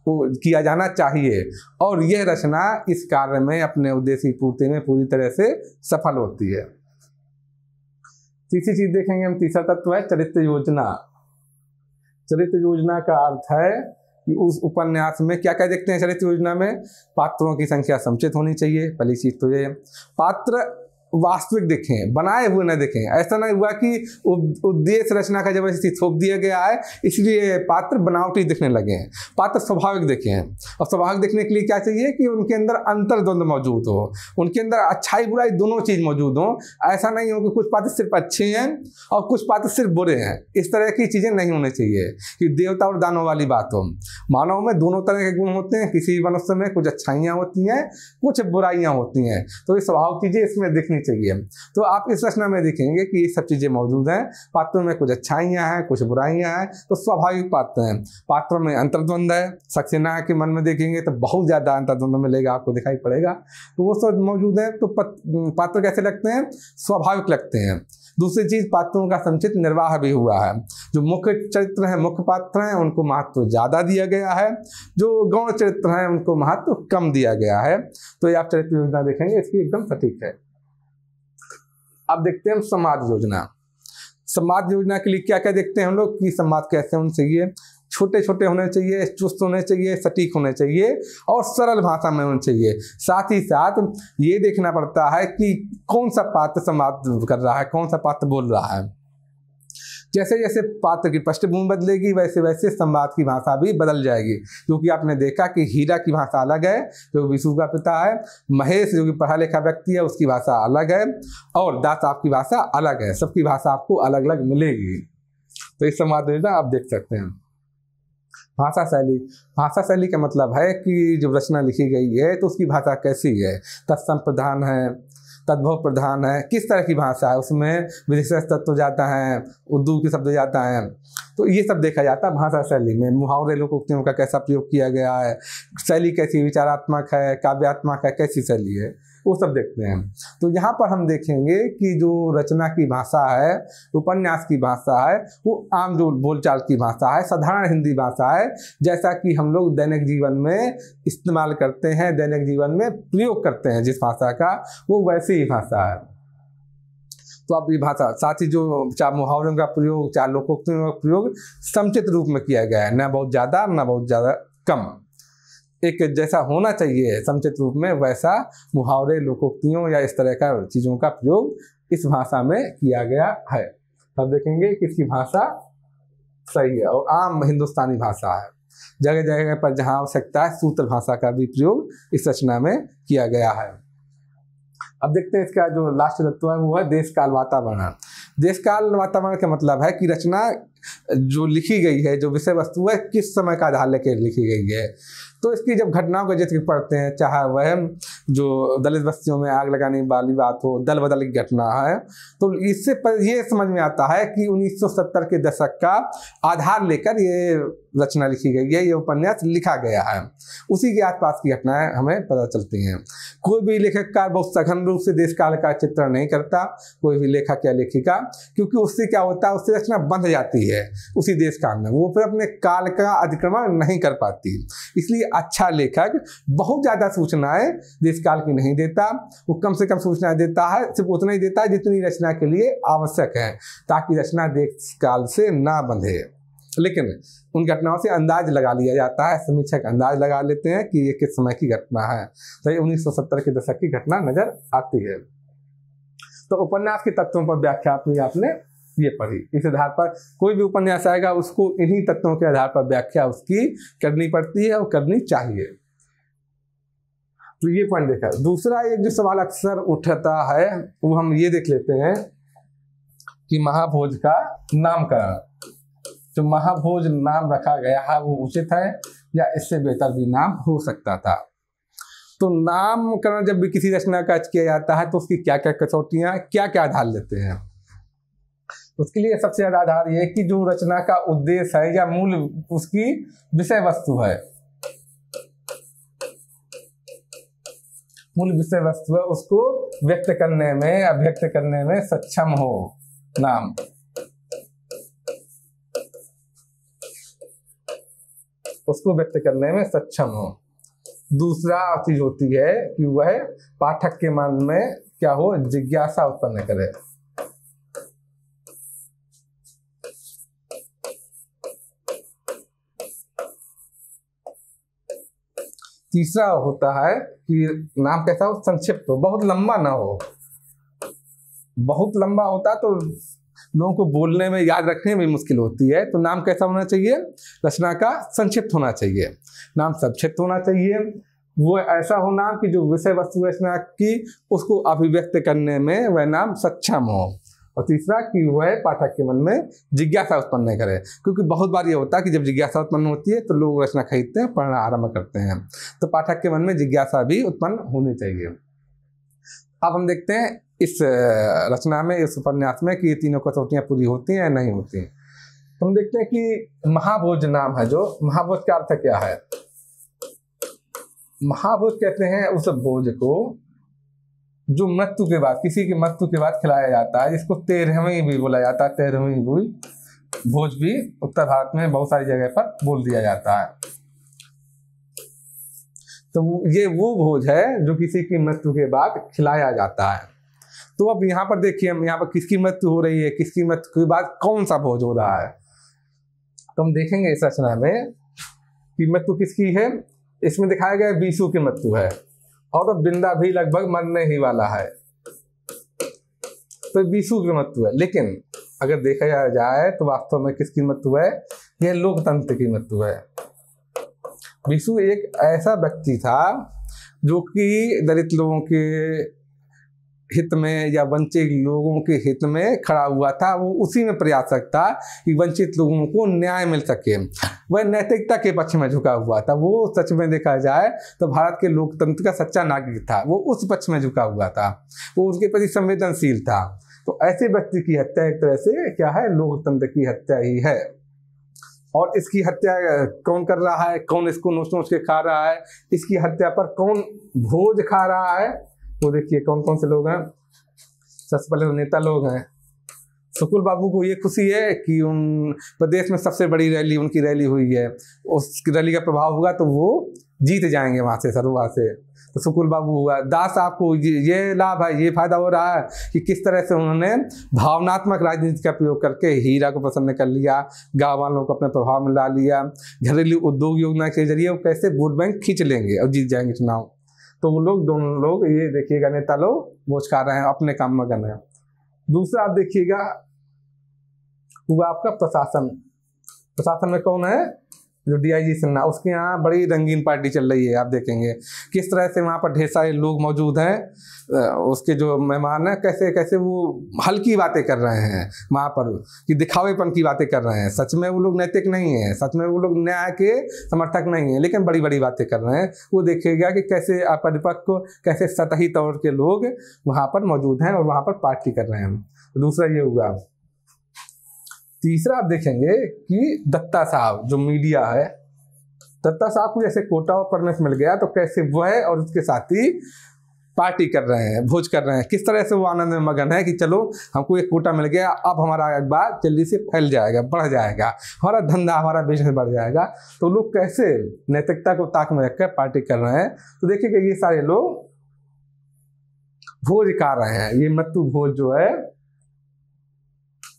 किया जाना चाहिए और यह रचना इस कार्य में अपने उद्देश्य पूर्ति में पूरी तरह से सफल होती है तीसरी चीज देखेंगे हम तीसरा तत्व है चरित्र योजना चरित्र योजना का अर्थ है कि उस उपन्यास में क्या क्या देखते हैं चरित्र योजना में पात्रों की संख्या समुचित होनी चाहिए पहली चीज तो ये पात्र वास्तविक देखें बनाए हुए न देखें ऐसा नहीं हुआ कि उद्देश्य रचना का जब जबरदस्ती थोप दिया गया है इसलिए पात्र बनावटी दिखने लगे हैं पात्र स्वाभाविक देखें हैं और स्वाभाविक देखने के लिए क्या चाहिए कि उनके अंदर अंतर्द्वंद मौजूद हो उनके अंदर अच्छाई बुराई दोनों चीज़ मौजूद हो ऐसा नहीं हो कि कुछ पात्र सिर्फ अच्छे हैं और कुछ पात्र सिर्फ बुरे हैं इस तरह की चीज़ें नहीं होनी चाहिए कि देवता और दानों वाली बात हो मानव में दोनों तरह के गुण होते हैं किसी भी मनुष्य में कुछ अच्छाइयाँ होती हैं कुछ बुराइयाँ होती हैं तो ये स्वाभाविक चीज़ें इसमें दिखनी नहीं चाहिए तो आप इस रचना में देखेंगे कि ये सब चीज़ें मौजूद हैं पात्रों में कुछ अच्छाइयाँ हैं कुछ बुराइयाँ हैं तो स्वाभाविक पात्र हैं पात्रों में अंतर्द्वंद है सक्सेना के मन में देखेंगे तो बहुत ज़्यादा अंतर्द्वंद मिलेगा आपको दिखाई पड़ेगा तो वो सब मौजूद है तो पात्र कैसे लगते हैं स्वाभाविक लगते हैं दूसरी चीज पात्रों का संचित निर्वाह भी हुआ है जो मुख्य चरित्र हैं मुख्य पात्र हैं उनको महत्व तो ज़्यादा दिया गया है जो गौण चरित्र हैं उनको महत्व तो कम दिया गया है तो ये आप चरित्र योजना देखेंगे इसकी एकदम सटीक है अब देखते हैं समाज योजना समाज योजना के लिए क्या क्या देखते हैं हम लोग कि समाज कैसे होना चाहिए छोटे छोटे होने चाहिए चुस्त होने चाहिए सटीक होने चाहिए और सरल भाषा में होने चाहिए साथ ही साथ ये देखना पड़ता है कि कौन सा पात्र समाज कर रहा है कौन सा पात्र बोल रहा है जैसे जैसे पात्र की पृष्ठभूमि बदलेगी वैसे वैसे संवाद की भाषा भी बदल जाएगी क्योंकि आपने देखा कि हीरा की भाषा अलग है जो विष्णु का पिता है महेश जो कि पढ़ा लिखा व्यक्ति है उसकी भाषा अलग है और दास आपकी भाषा अलग है सबकी भाषा आपको अलग अलग मिलेगी तो इस संवाद योजना आप देख सकते हैं भाषा शैली भाषा शैली का मतलब है कि जब रचना लिखी गई है तो उसकी भाषा कैसी है तत्सम प्रधान है तद्भव प्रधान है किस तरह की भाषा है उसमें विशेष तत्व तो जाता है उर्दू के शब्द जाता है तो ये सब देखा जाता है भाषा शैली में मुहावरे लोगों का कैसा प्रयोग किया गया है शैली कैसी विचारात्मक है काव्यात्मक है कैसी शैली है वो सब देखते हैं तो यहाँ पर हम देखेंगे कि जो रचना की भाषा है उपन्यास की भाषा है वो आम जो बोलचाल की भाषा है साधारण हिंदी भाषा है जैसा कि हम लोग दैनिक जीवन में इस्तेमाल करते हैं दैनिक जीवन में प्रयोग करते हैं जिस भाषा का वो वैसी ही भाषा है तो अब ये भाषा साथ ही जो चाहे मुहावरों का प्रयोग चाहे लोकोक्तियों का प्रयोग समुचित रूप में किया गया है न बहुत ज़्यादा न बहुत ज़्यादा कम एक जैसा होना चाहिए समुचित रूप में वैसा मुहावरे लोकोक्तियों या इस तरह का चीज़ों का प्रयोग इस भाषा में किया गया है अब देखेंगे किसकी भाषा सही है और आम हिंदुस्तानी भाषा है जगह जगह पर जहां आवश्यकता है सूत्र भाषा का भी प्रयोग इस रचना में किया गया है अब देखते हैं इसका जो लास्ट तत्व है वो है देश काल वातावरण देश काल वातावरण का मतलब है कि रचना जो लिखी गई है जो विषय वस्तु है किस समय का आधार लेकर लिखी गई है तो इसकी जब घटनाओं को जिक्र पढ़ते हैं चाहे वह जो दलित बस्तियों में आग लगाने वाली बात हो दल बदल की घटना है तो इससे पर ये समझ में आता है कि 1970 के दशक का आधार लेकर ये रचना लिखी गई है ये उपन्यास लिखा गया है उसी के आसपास की घटनाएं हमें पता चलती हैं कोई भी लेखक का बहुत सघन रूप से देश काल का चित्रण नहीं करता कोई भी लेखक या लेखिका क्योंकि उससे क्या होता है उससे रचना बंध जाती है उसी देश काल में वो फिर अपने काल का अतिक्रमण नहीं कर पाती इसलिए अच्छा लेखक बहुत ज़्यादा सूचनाएं देश काल की नहीं देता वो कम से कम सूचना देता है सिर्फ उतना ही देता है जितनी रचना के लिए आवश्यक है ताकि रचना देश काल से ना बंधे लेकिन उन घटनाओं से अंदाज लगा लिया जाता है समीक्षक अंदाज लगा लेते हैं कि ये किस समय की घटना है तो ये 1970 के दशक की घटना नजर आती है तो उपन्यास के तत्वों पर व्याख्या अपनी आपने ये पढ़ी इस आधार पर कोई भी उपन्यास आएगा उसको इन्हीं तत्वों के आधार पर व्याख्या उसकी करनी पड़ती है और करनी चाहिए तो ये पॉइंट देखा दूसरा एक जो सवाल अक्सर उठता है वो हम ये देख लेते हैं कि महाभोज का नामकरण जो महाभोज नाम रखा गया है वो उचित है या इससे बेहतर भी नाम हो सकता था तो नामकरण जब भी किसी रचना का किया जाता है तो उसकी क्या क्या कसौटियां क्या क्या आधार लेते हैं उसके लिए सबसे ज्यादा आधार ये कि जो रचना का उद्देश्य है या मूल उसकी विषय वस्तु है मूल विषय वस्तु है उसको व्यक्त करने में अभ्यक्त करने में सक्षम हो नाम उसको व्यक्त करने में सक्षम हो दूसरा चीज होती है कि वह पाठक के मन में क्या हो जिज्ञासा उत्पन्न करे तीसरा होता है कि नाम कैसा हो संक्षिप्त हो बहुत लंबा ना हो बहुत लंबा होता तो लोगों को बोलने में याद रखने में मुश्किल होती है तो नाम कैसा होना चाहिए रचना का संक्षिप्त होना चाहिए नाम संक्षिप्त होना चाहिए वो ऐसा हो नाम कि जो विषय वस्तु रचना की उसको अभिव्यक्त करने में वह नाम सक्षम हो और तीसरा कि वह पाठक के मन में जिज्ञासा उत्पन्न नहीं करे क्योंकि बहुत बार ये होता है कि जब जिज्ञासा उत्पन्न होती है तो लोग रचना खरीदते हैं पढ़ना आरम्भ करते हैं तो पाठक के मन में जिज्ञासा भी उत्पन्न होनी चाहिए अब हम देखते हैं इस रचना में इस उपन्यास में कि ये तीनों कसौटियाँ पूरी होती हैं या नहीं होती हैं तो हम देखते हैं कि महाभोज नाम है जो महाभोज का अर्थ क्या है महाभोज कहते हैं उस भोज को जो मृत्यु के बाद किसी की मृत्यु के बाद खिलाया जाता है जिसको तेरहवीं भी बोला जाता है तेरहवीं भूल भोज भी उत्तर भारत में बहुत सारी जगह पर बोल दिया जाता है तो ये वो भोज है जो किसी की मृत्यु के बाद खिलाया जाता है तो अब यहाँ पर देखिए हम यहाँ पर किसकी मृत्यु हो रही है किसकी मृत्यु के बाद कौन सा भोज हो रहा है तो हम देखेंगे इस रचना में कि मृत्यु किसकी है इसमें दिखाया गया है बीसू की मृत्यु है और बिंदा भी लगभग मरने ही वाला है तो विषु की मृत्यु है लेकिन अगर देखा जाए तो वास्तव में किसकी मृत्यु है यह लोकतंत्र की मृत्यु है विषु एक ऐसा व्यक्ति था जो कि दलित लोगों के हित में या वंचित लोगों के हित में खड़ा हुआ था वो उसी में प्रयास था कि वंचित लोगों को न्याय मिल सके वह नैतिकता के पक्ष में झुका हुआ था वो सच में देखा जाए तो भारत के लोकतंत्र का सच्चा नागरिक था वो उस पक्ष में झुका हुआ था वो उसके प्रति संवेदनशील था तो ऐसे व्यक्ति की हत्या एक तरह से क्या है लोकतंत्र की हत्या ही है और इसकी हत्या कौन कर रहा है कौन इसको नोच नोच के खा रहा है इसकी हत्या पर कौन भोज खा रहा है वो तो देखिए कौन कौन से लोग हैं सबसे पहले तो नेता लोग हैं सुकुल बाबू को ये खुशी है कि उन प्रदेश में सबसे बड़ी रैली उनकी रैली हुई है उस रैली का प्रभाव होगा तो वो जीत जाएंगे वहाँ से सरुआ से तो सुकुल बाबू हुआ दास आपको ये लाभ है ये फायदा हो रहा है कि किस तरह से उन्होंने भावनात्मक राजनीति का प्रयोग करके हीरा को पसंद कर लिया गाँव वालों को अपने प्रभाव में ला लिया घरेलू उद्योग योजना के जरिए वो कैसे वोट बैंक खींच लेंगे और जीत जाएंगे चुनाव तो वो लोग दोनों लोग ये देखिएगा नेता लोग खा रहे हैं अपने काम में गए दूसरा आप देखिएगा हुआ आपका प्रशासन प्रशासन में कौन है जो डीआईजी सिन्हा उसके यहाँ बड़ी रंगीन पार्टी चल रही है आप देखेंगे किस तरह से वहाँ पर ढेर सारे लोग मौजूद हैं उसके जो मेहमान हैं कैसे कैसे वो हल्की बातें कर रहे हैं वहाँ पर कि दिखावेपन की बातें कर रहे हैं सच में वो लोग नैतिक नहीं है सच में वो लोग न्याय के समर्थक नहीं है लेकिन बड़ी बड़ी बातें कर रहे हैं वो देखेगा कि कैसे परिपक्व कैसे सतही तौर के लोग वहाँ पर मौजूद हैं और वहाँ पर पार्टी कर रहे हैं दूसरा ये हुआ तीसरा आप देखेंगे कि दत्ता साहब जो मीडिया है दत्ता साहब को जैसे कोटा और परमिश मिल गया तो कैसे वह और उसके साथी पार्टी कर रहे हैं भोज कर रहे हैं किस तरह से वो आनंद में मगन है कि चलो हमको एक कोटा मिल गया अब हमारा अखबार जल्दी से फैल जाएगा बढ़ जाएगा हमारा धंधा हमारा बिजनेस बढ़ जाएगा तो लोग कैसे नैतिकता को ताक में रखकर पार्टी कर रहे हैं तो देखिएगा ये सारे लोग भोज खा रहे हैं ये मृत्यु भोज जो है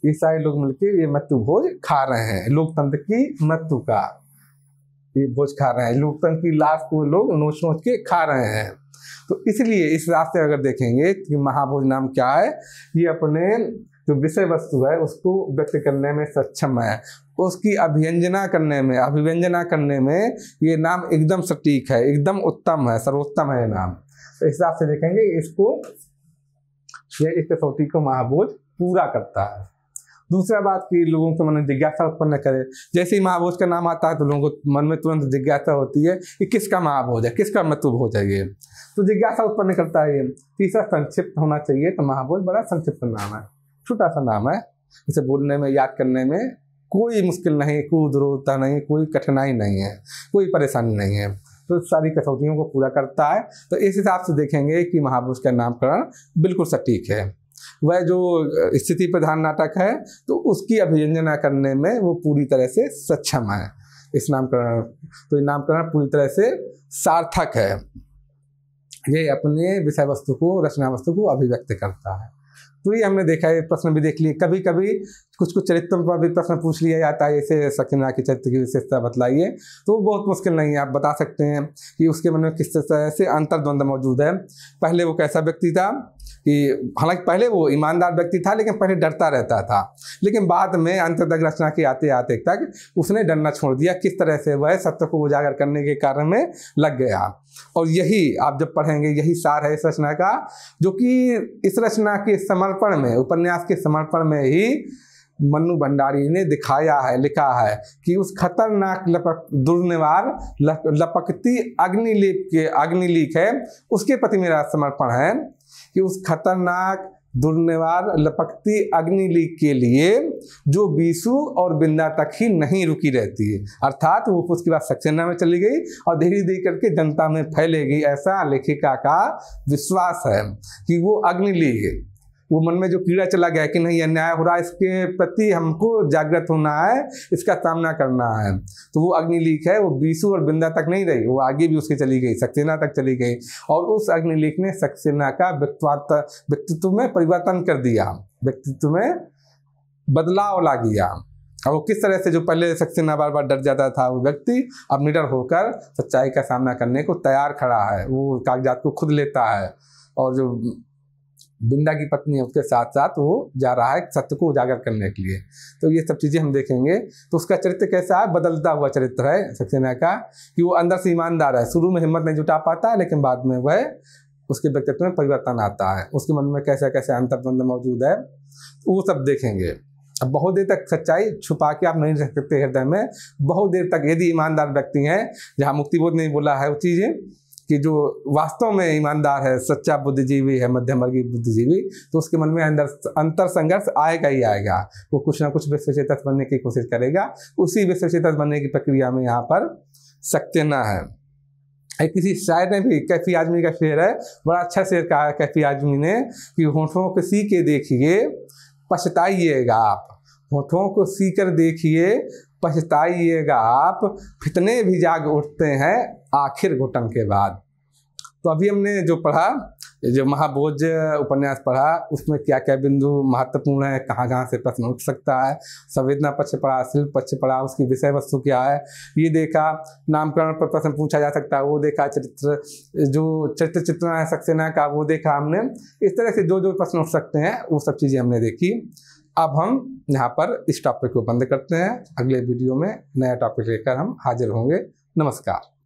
ईसाई लोग मिलकर ये मृत्यु भोज खा रहे हैं लोकतंत्र की मृत्यु का ये भोज खा रहे हैं लोकतंत्र की लाश को लोग नोच नोच के खा रहे हैं तो इसलिए इस हिसाब से अगर देखेंगे कि महाभोज नाम क्या है ये अपने जो विषय वस्तु है उसको व्यक्त करने में सक्षम है उसकी अभ्यंजना करने में अभिव्यंजना करने में ये नाम एकदम सटीक है एकदम उत्तम है सर्वोत्तम है ये नाम तो इस हिसाब से देखेंगे इसको ये इस कसौटी को महाभोज पूरा करता है दूसरा बात कि लोगों के मन में जिज्ञासा उत्पन्न करे जैसे ही महाभोज का नाम आता है तो लोगों को मन में तुरंत जिज्ञासा होती है कि किसका महाभोज है किसका मृत्यु हो जाए तो जिज्ञासा उत्पन्न करता है ये तीसरा संक्षिप्त होना चाहिए तो महाभोज बड़ा संक्षिप्त नाम है छोटा सा नाम है इसे बोलने में याद करने में कोई मुश्किल नहीं कोई दुरूता नहीं कोई कठिनाई नहीं है कोई परेशानी नहीं है तो सारी कसौटियों को पूरा करता है तो इस हिसाब से देखेंगे कि महाभोज का नामकरण बिल्कुल सटीक है वह जो स्थिति प्रधान नाटक है तो उसकी अभिव्यंजना करने में वो पूरी तरह से सक्षम है इस नामकरण तो ये नामकरण पूरी तरह से सार्थक है ये अपने विषय वस्तु को रचना वस्तु को अभिव्यक्त करता है तो ये हमने देखा है प्रश्न भी देख लिए कभी कभी कुछ कुछ चरित्रों पर भी प्रश्न पूछ लिया जाता है जैसे सत्यनारायण के चरित्र की विशेषता बतलाइए तो बहुत मुश्किल नहीं है आप बता सकते हैं कि उसके मन में किस तरह से अंतर्द्वंद मौजूद है पहले वो कैसा व्यक्ति था कि हालांकि पहले वो ईमानदार व्यक्ति था लेकिन पहले डरता रहता था लेकिन बाद में अंत तक रचना के आते आते तक उसने डरना छोड़ दिया किस तरह से वह सत्य को उजागर करने के कारण में लग गया और यही आप जब पढ़ेंगे यही सार है इस रचना का जो कि इस रचना के समर्पण में उपन्यास के समर्पण में ही मन्नू भंडारी ने दिखाया है लिखा है कि उस खतरनाक लपक दुर्निवार लपकती अग्निलीप के अग्निलीक है उसके प्रति मेरा समर्पण है कि उस खतरनाक दुर्निवार लपकती अग्नि लीग के लिए जो बीसु और बिंदा तक ही नहीं रुकी रहती है अर्थात वो उसके बाद सक्सेना में चली गई और धीरे धीरे करके जनता में फैलेगी ऐसा लेखिका का विश्वास है कि वो अग्नि लीक वो मन में जो कीड़ा चला गया कि नहीं अन्याय हो रहा है इसके प्रति हमको जागृत होना है इसका सामना करना है तो वो अग्निलीक है वो बीसु और बिंदा तक नहीं रही वो आगे भी उसकी चली गई सक्सेना तक चली गई और उस अग्निलीक ने सक्सेना का व्यक्तित्व में परिवर्तन कर दिया व्यक्तित्व में बदलाव ला गया अब वो किस तरह से जो पहले सक्सेना बार बार डर जाता था वो व्यक्ति अब निडर होकर सच्चाई का सामना करने को तैयार खड़ा है वो कागजात को खुद लेता है और जो बिंदा की पत्नी है उसके साथ साथ वो जा रहा है सत्य को उजागर करने के लिए तो ये सब चीज़ें हम देखेंगे तो उसका चरित्र कैसा है बदलता हुआ चरित्र है सक्सेना का कि वो अंदर से ईमानदार है शुरू में हिम्मत नहीं जुटा पाता लेकिन बाद में वह उसके व्यक्तित्व में परिवर्तन आता है उसके मन में कैसे कैसे अंतर्द्वंद मौजूद है वो सब देखेंगे अब बहुत देर तक सच्चाई छुपा के आप नहीं रख सकते हृदय में बहुत देर तक यदि ईमानदार व्यक्ति हैं जहाँ मुक्तिबोध नहीं बोला है वो चीज़ें कि जो वास्तव में ईमानदार है सच्चा बुद्धिजीवी है मध्यम वर्गीय बुद्धिजीवी तो उसके मन में अंदर अंतर संघर्ष आएगा ही आएगा वो कुछ ना कुछ विश्व चेतक बनने की कोशिश करेगा उसी विश्व चेतक बनने की प्रक्रिया में यहाँ पर सक्सेना है एक किसी शायर ने भी कैफी आजमी का शेर है बड़ा अच्छा शेर कहा है कैफी आजमी ने कि होठों को सी के देखिए पछताइएगा आप होठों को सीकर देखिए पछताइएगा आप फितने भी जाग उठते हैं आखिर घुटन के बाद तो अभी हमने जो पढ़ा जो महाभोज उपन्यास पढ़ा उसमें क्या क्या बिंदु महत्वपूर्ण है कहाँ कहाँ से प्रश्न उठ सकता है संवेदना पक्ष पढ़ा शिल्प पक्ष पढ़ा उसकी विषय वस्तु क्या है ये देखा नामकरण पर प्रश्न पूछा जा सकता है वो देखा चरित्र जो चरित्र चित्रण है सक्सेना का वो देखा हमने इस तरह से जो जो प्रश्न उठ सकते हैं वो सब चीज़ें हमने देखी अब हम यहाँ पर इस टॉपिक को बंद करते हैं अगले वीडियो में नया टॉपिक लेकर हम हाजिर होंगे नमस्कार